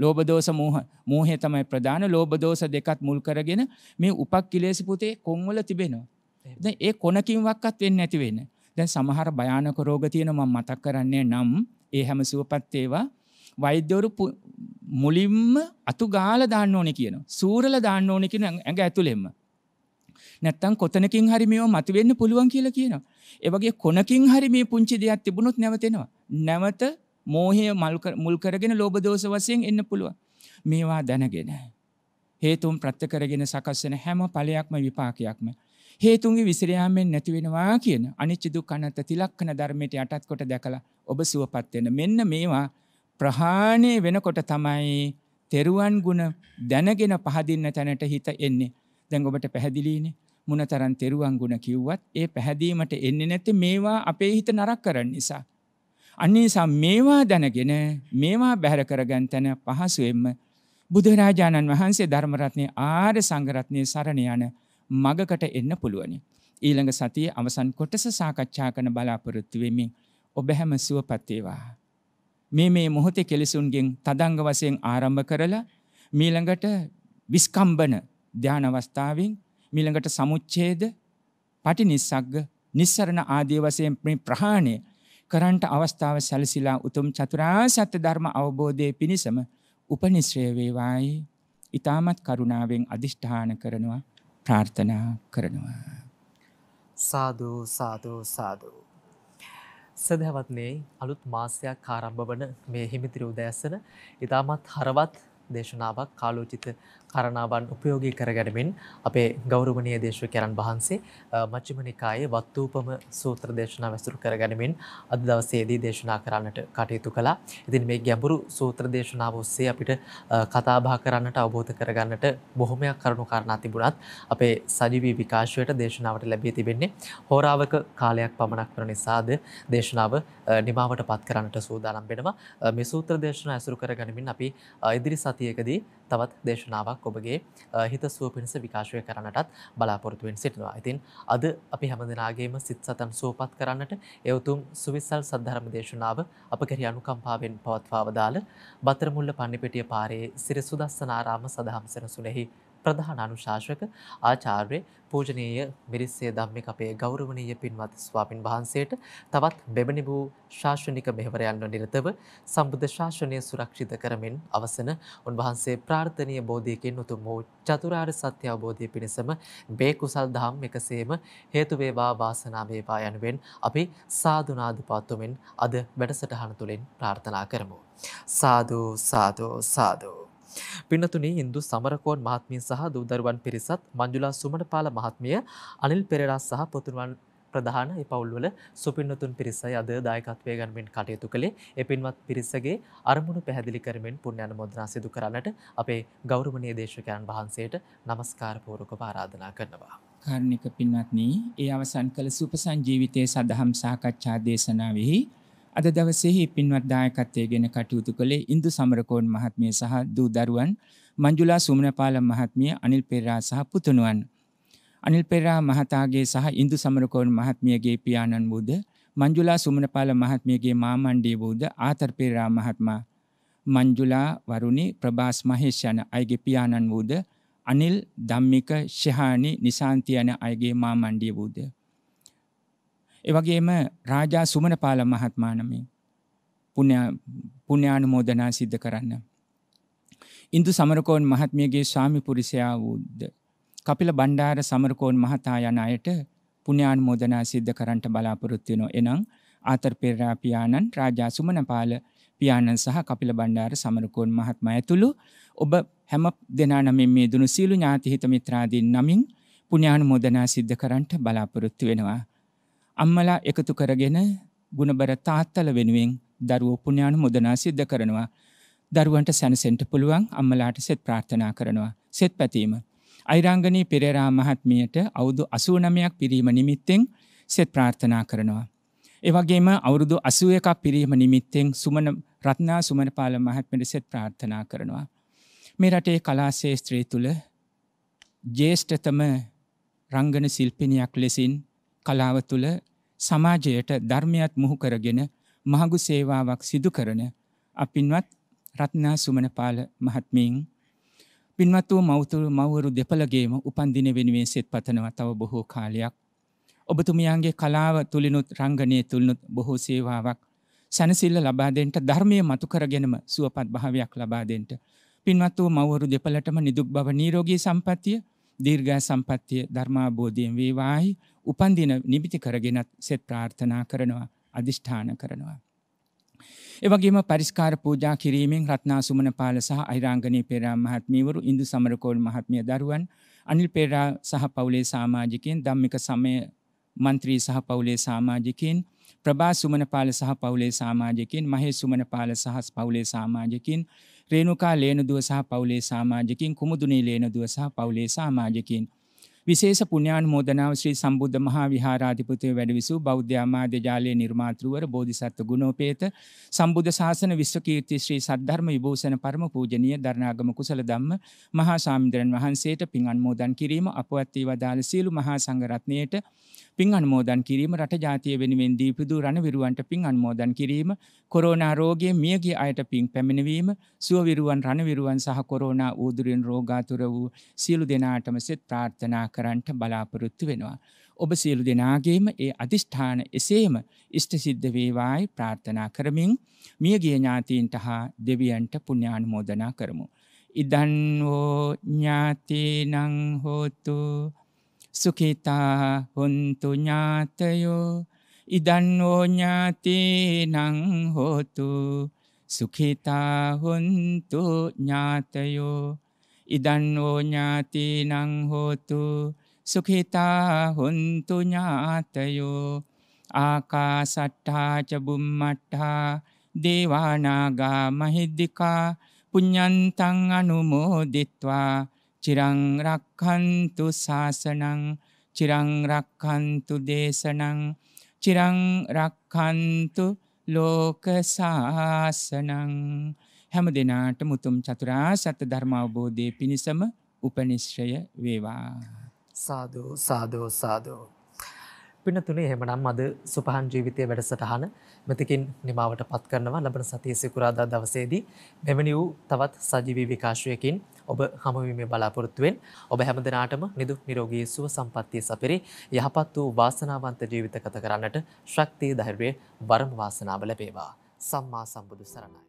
ලෝබදෝස මෝහ මෝහය තමයි ප්‍රධාන ලෝබදෝස දෙකත් මුල් කරගෙන මේ උපක් කිලේසි පුතේ කොංවල තිබෙනවා. ද ඒ කොනකින්වක්කත් වෙන්න ඇතිවෙන්න. දැන් සමහර භයානක රෝග තියෙනම මතක් කරන්නේ නම් ඒ හැම සුවපත් ඒවා වෛද්‍යවරු මුලින්ම අතු ගාල දාන්න ඕනෙ කියන. සූරල දාන්න ඕනෙ කියන ඇඟ ඇතුළෙම නැත්තම් කොතනකින් හරි මේෝ මතුවෙන්න පුළුවන් කියලා කියනවා. ඒවගේ කොනකින් හරි මේ පුංචි දෙයක් තිබුණොත් නැවතෙනවා. නැවත මෝහය මුල් කරගෙන ලෝබදෝස වසයෙන් එන්න පුළුව. මේවා දැනගෙන. හේතුම් ප්‍රත්ත කරගෙන සකස්සන හැම පලයක්ම විපාකයක්ම. හේතුන්ගේ විසිරයාමෙන් නැතිවෙනවා කියන අනිච්චිදු කනත තිලක්කන ධර්මයට යටත් කොට දැකලා ඔබ සුවපත්වෙන මෙන්න මේවා ප්‍රහාණය වෙනකොට තමයි තෙරුවන් ගුණ දැනගෙන පහදින්න තැනට හිත එන්නේ දැන් ඔබට පැහැදිලීනේ මුණතරන් තෙරුවන් ගුණ කිව්වත් ඒ පැහැදීමට එන්නේ නැති මේවා අපේ හිත නරක් කරන්න නිසා. අන්නේසා මේවා දැනගෙන මේවා බැහැර කරගන් තැන පහසුවෙන්ම බුදුරාජාණන් වහන්සේ ධර්මරත්නය ආර සංගරත්නය සරණ යන මගකට එන්න පුළුවනි. ඊළඟ සතිය අවසන් කොටස සාකච්ඡා කන බලාපොරොත්තුවෙමින් ඔබ හැම සුවපත්තේවා. මේ මේ මොහොතේ කෙලෙසුන්ගෙන් තදංග වසයෙන් ආරම්භ කරලා මීළඟට විස්කම්බන ධ්‍යානවස්ථාවෙන් මිළඟට සමුච්චේද පටි නිසක්ග නිස්සරණ ආදී වසයෙන් ප්‍රි ප්‍රහාණය කරන්ට අවස්ථාව සැලසිලා උතුම් චතුරා සත්‍ය ධර්ම අවබෝධය පිණිසම උපනිශ්‍රයවේවායි ඉතාමත් කරුණාවෙන් අධිෂ්ඨාන කරනවා ප්‍රාර්ථනා කරනවා. සාධූ සාධූ සාධූ. සදහවත්නේ අලුත් මාසයක් ආරම්භ වන මේ හිමිතිර උදෑසන ඉතාමත් හරවත් දේශනාවක් කාලෝචිත කරණාවන් උපයෝගී කර ගැනමින් අපේ ගෞරවනය දේශව කරන් වහන්සේ මච්චිමනිකායේ වත්තූපම සූත්‍ර දේශනා වැසුරු කර ගැනමින් අද දවසේදී දේශනා කරන්නට කටයුතු කළා ඉතින් මේ ගැඹුරු සූත්‍ර දේශනාව ඔස්සේ අපිට කතාබා කරන්නට අවබෝධ කරගන්නට බොහොමයක් කරුණු කරණා තිබුණත් අපේ සජීවී විකාශයට දේශනාවට ලැබී තිබෙන්නේ හෝරාවක කාලයක් පමණක් වන නිසාද දේශනාව නිමාවට පත් කරන්නට සූදානම් වෙනවා මේ සූත්‍ර දේශනා ඇසුරු කර ගනිමින් අපි ඉදිරි සත් සතියකදී තවත් දේශනාවක් ඔබගේ හිත සුව පිණිස විකාශය කරන්නටත් බලාපොරතුවෙන් සිටිනවා. ඉතින් අද අපි හැම දෙනාගේම සිත් සතන් සුවපත් කරන්නට එවතුම් සුවිසල් සද්ධර්ම දේශනාව අප කෙරි අනුකම්පාවෙන් පවත්වාවදාළ බතරමුල්ල පන්නිපිටිය පාරේ සිරසුදස්සනාරාම සදහම් සෙනසුනෙහි ප්‍රධාන අනුශාසක ආචාර්ය පූජනීය මිරිස්සේ ධම්මික අපේ ගෞරවනීය පින්වත් ස්වාමින් වහන්සේට තවත් බෙබනි වූ ශාසනික මෙහෙවරයන්ව නිරතව සම්බුද්ධ ශාසනය සුරක්ෂිත කරමින් අවසන උන්වහන්සේ ප්‍රාර්ථනීය බෝධියකින් උතුම් වූ චතුරාර්ය සත්‍ය අවබෝධය පිණිසම මේ කුසල් දහම් එකසේම හේතු වේවා වාසනාව වේවා යනුවෙන් අපි සාදු නාදු පාතුමින් අද වැඩසටහන තුලින් ප්‍රාර්ථනා කරමු සාදු සාදු සාදු පින්නතුනේ ඉන්දු සමරකෝන් මහත්මිය සහ දූදරුවන් පිරිසත් මංජුලා සුමනපාල මහත්මිය අනිල් පෙරේරා සහ පොතුරුවන් ප්‍රධාන ඒ පවුල්වල සුපින්නතුන් පිරිසයි අද දායකත්වය ගන්මින් කටයුතු කළේ ඒ පින්වත් පිරිසගේ අරමුණු පැහැදිලි කරමින් පුණ්‍ය අනුමෝදනා සිදු කරන්නට අපේ ගෞරවනීය දේශකයන් වහන්සේට নমස්කාර පූර්වකව ආරාධනා කරනවා. කාර්නික පින්වත්නි, ඒ අවසන් කළ සුපසංජීවිතයේ සදහම් සාකච්ඡා දේශනාවෙහි අද දවසෙහි පින්වත් දායකත්වය ගෙන කටයුතු කළේ ඉන්දු සමරකෝන් මහත්මිය සහ දූ දරුවන් මංජුලා සුමනපාලම් මහත්මිය අනිල් පෙරා සහ පුතුණුවන්. අනිල් පෙරා මහතාගේ සහ ඉන්දු සමරකෝන් මහත්මියගේ පියාණන් වූද මංජුලා සුමනපාල මහත්මියගේ මාමණ්ඩී වූද ආතර් පෙරා මහත්මා මංජුලා වරුණි ප්‍රභාස් මහේෂ් යන අයගේ පියාණන් වූද අනිල් ධම්මික ශිහානි නිසාන්ති යන අයගේ මාමණ්ඩිය වූද එවගේම රාජා සුමන පාලම් මහත්මානමේ පුුණ්‍යානු මෝදනා සිද්ධ කරන්න. ඉන්දු සමරකෝන් මහත්මියගේ ශාමි පුරිසයා වූද්ද. කපිල බණ්ඩාර සමරකෝන් මහතා යන අයට පුුණ්‍යාන් මෝදනා සිද්ධ කරන්ට බලාපොරොත්තියනො එනම් ආතර් පෙරාපියාණන් රාජා සුමනපාල පියාණන් සහ කපිල බණ්ඩාර සමරකෝන් මහත්ම ඇතුළු ඔබ හැම දෙනා නමින් මේ දුනු සීලු ඥාතිහිත මිත්‍රාදීන් නමින් පුුණ්‍යාන මෝදනා සිද්ධ කරන්ට බලාපොරොත්තු වෙනවා. අම්මලා එකතු කරගෙන ගුණබර තාත්තල වෙනුවෙන් දරුවෝ පුණ්‍යාන මුදනා සිද්ධ කරනවා. දරුවන්ට සැනසෙන්ට පුළුවන් අම්මලාට සෙත් ප්‍රාර්ථනා කරනවා. සෙත් පැතීම. අයිරංගනී පෙරේරා මහත්මියට අවුදු අසූනමයක් පිරීම නිමිත්තෙන් සෙත් ප්‍රාර්ථනා කරනවා. ඒවගේම අවුරුදු අසුව එකක් පිරීම නිමිත්තෙන් සුමන රත්නා සුමනපාල මහත්මට සෙත් ප්‍රාර්ථනා කරනවා. මේ රටේ කලා ශේස්ත්‍රී තුළ ජේෂ්ඨතම රංගන ශිල්පිනයක් ලෙසින් කලාව තුළ සමාජයට ධර්මයත් මුහු කරගෙන මහගු සේවාවක් සිදු කරන අපින්වත් රත්නා සුමනපාල මහත්මීන් පින්වත් වූ මෞතුරු මවරු දෙපළගේම උපන්දින වෙනුවෙන් සෙත් පතනවා තව බොහෝ කාලයක්. ඔබතුමියන්ගේ කලාව තුළිනුත් රංගනය තුළනුත් බොහෝ සේවාවක් සැනසිල්ල ලබාදෙන්ට ධර්මය මතු කරගෙනම සුවපත් භාවයක් ලබාදෙන්ට. පින්වත් වූ මවරු දෙපළටම නිදුක් බව නීරෝගී සම්පත්තිය දීර්ඝා සම්පත්තිය ධර්මාබෝධයෙන් වේවායි උපන්දින නිමිති කරගෙනත් සෙත් ප්‍රාර්ථනා කරනවා අධිෂ්ඨාන කරනවා. එවගේම පරිස්කාර පූජා කිරීමෙන් රත්නා සුමන පාල සහ අයිරංගනී පෙරා මහත්මීවරු ඉදු සමරකෝල් මහත්මිය දරුවන් අනිල් පෙරා සහ පවුලේ සාමාජිකයෙන් දම්මික සමය මන්ත්‍රී සහ පවුලේ සාමාජිකින් ප්‍රභා සුමනපාල සහ පවුලේ සාමාජකින් මහේ සුමනපාල සහස් පවුලේ සාමාජකින් රේනුකා ලේනදුව සහ පවුලේ සාමාජකින් කුමුදුනේ ලේනදුව සහ පවුලේ සාමාජකින් විශේෂ පුුණ්‍යානුමෝදනාව ශ්‍රී සම්බුද්ධ මහා විහාරාධිපතය වැඩවිසු බෞද්ධයාමාධ්‍ය ජාලය නිර්මාතෘවර බෝධිසත්ව ගුණෝපේත සම්බුද්ධ ශාසන විශ්වකීර්ති ශ්‍රී සද්ධර්ම විභූෂණ පරම පූජනය ධර්නාගම කුසල දම්ම මහා සාමිදරන් වහන්සේට පින් අන්මෝදන් කිරීම අපවත්තී වදාළ සියලු මහා සංගරත්නයට පින් අන්මෝදන් කිරීම රට ජාතිය වෙනුවෙන් දීපදු රණවිරුවන්ට පින් අන්මෝදන් කිරීම කොරෝනා රෝගය මියගේ අයට පින් පැමිණවීම සුවවිරුවන් රණවිරුවන් සහ කොරෝනා ඌදුරෙන් රෝගාතුර වූ සියලු දෙනාටම සෙත් ප්‍රාර්ථනා කරන්ට බලාපොරොත්තු වෙනවා. ඔබ සියලු දෙනාගේම ඒ අධිෂ්ඨාන එසේම ඉෂ්ට සිද්ධ වේවායි ප්‍රාර්ථනා කරමින් මියගිය ඥාතීන්ට හා දෙවියන්ට පුුණ්‍යානුමෝදනා කරමු. ඉදන්වෝ ඥාතිනං හෝතු සුකිතා හොන්තු ඥාතයෝ ඉදන්වෝ ඥාතිනං හෝතු සුකිතා හොන්තු ඥාතයෝ ඉදන්වෝ ඥාතිනං හෝතු සුඛිතා හොන්තු ඥාතයෝ ආකාසට්ඨා ච බුම්මට්ඨා දේවානාගා මහිද්దికා පුඤ්ඤන්තං අනුමෝදිත්වා චිරං රක්ඛන්තු ශාසනං චිරං රක්ඛන්තු දේශනං චිරං රක්ඛන්තු ලෝක ශාසනං හැම දෙනාට මුතුම් චතුරා සත්‍ය ධර්මාවබෝධය පිණිසම උපනිශ්‍රය වේවා. සාධූ සාධෝ සාධෝ. පිනතුනේ හෙමනම් අද සුපහන් ජීවිතය වැඩසටහන මෙතිකින් නිමාවට පත් කරනවා ලබන සතිය සිකුරාදා දවසේදී මෙවැනි වූ තවත් සජීවී විකාශයකින් ඔබ හමුවීමේ බලාපොරොත්තුවෙන් ඔබ හැමදනාටම නිදු නිරෝගී සුව සම්පත්තිය සපිරි යහපත් වූ වාසනාවන්ත ජීවිත කත කරන්නට ශක්තිය ධර්වය වරම වාසනාව ලැබේවා. සම්මා සම්බුදු සරණයි.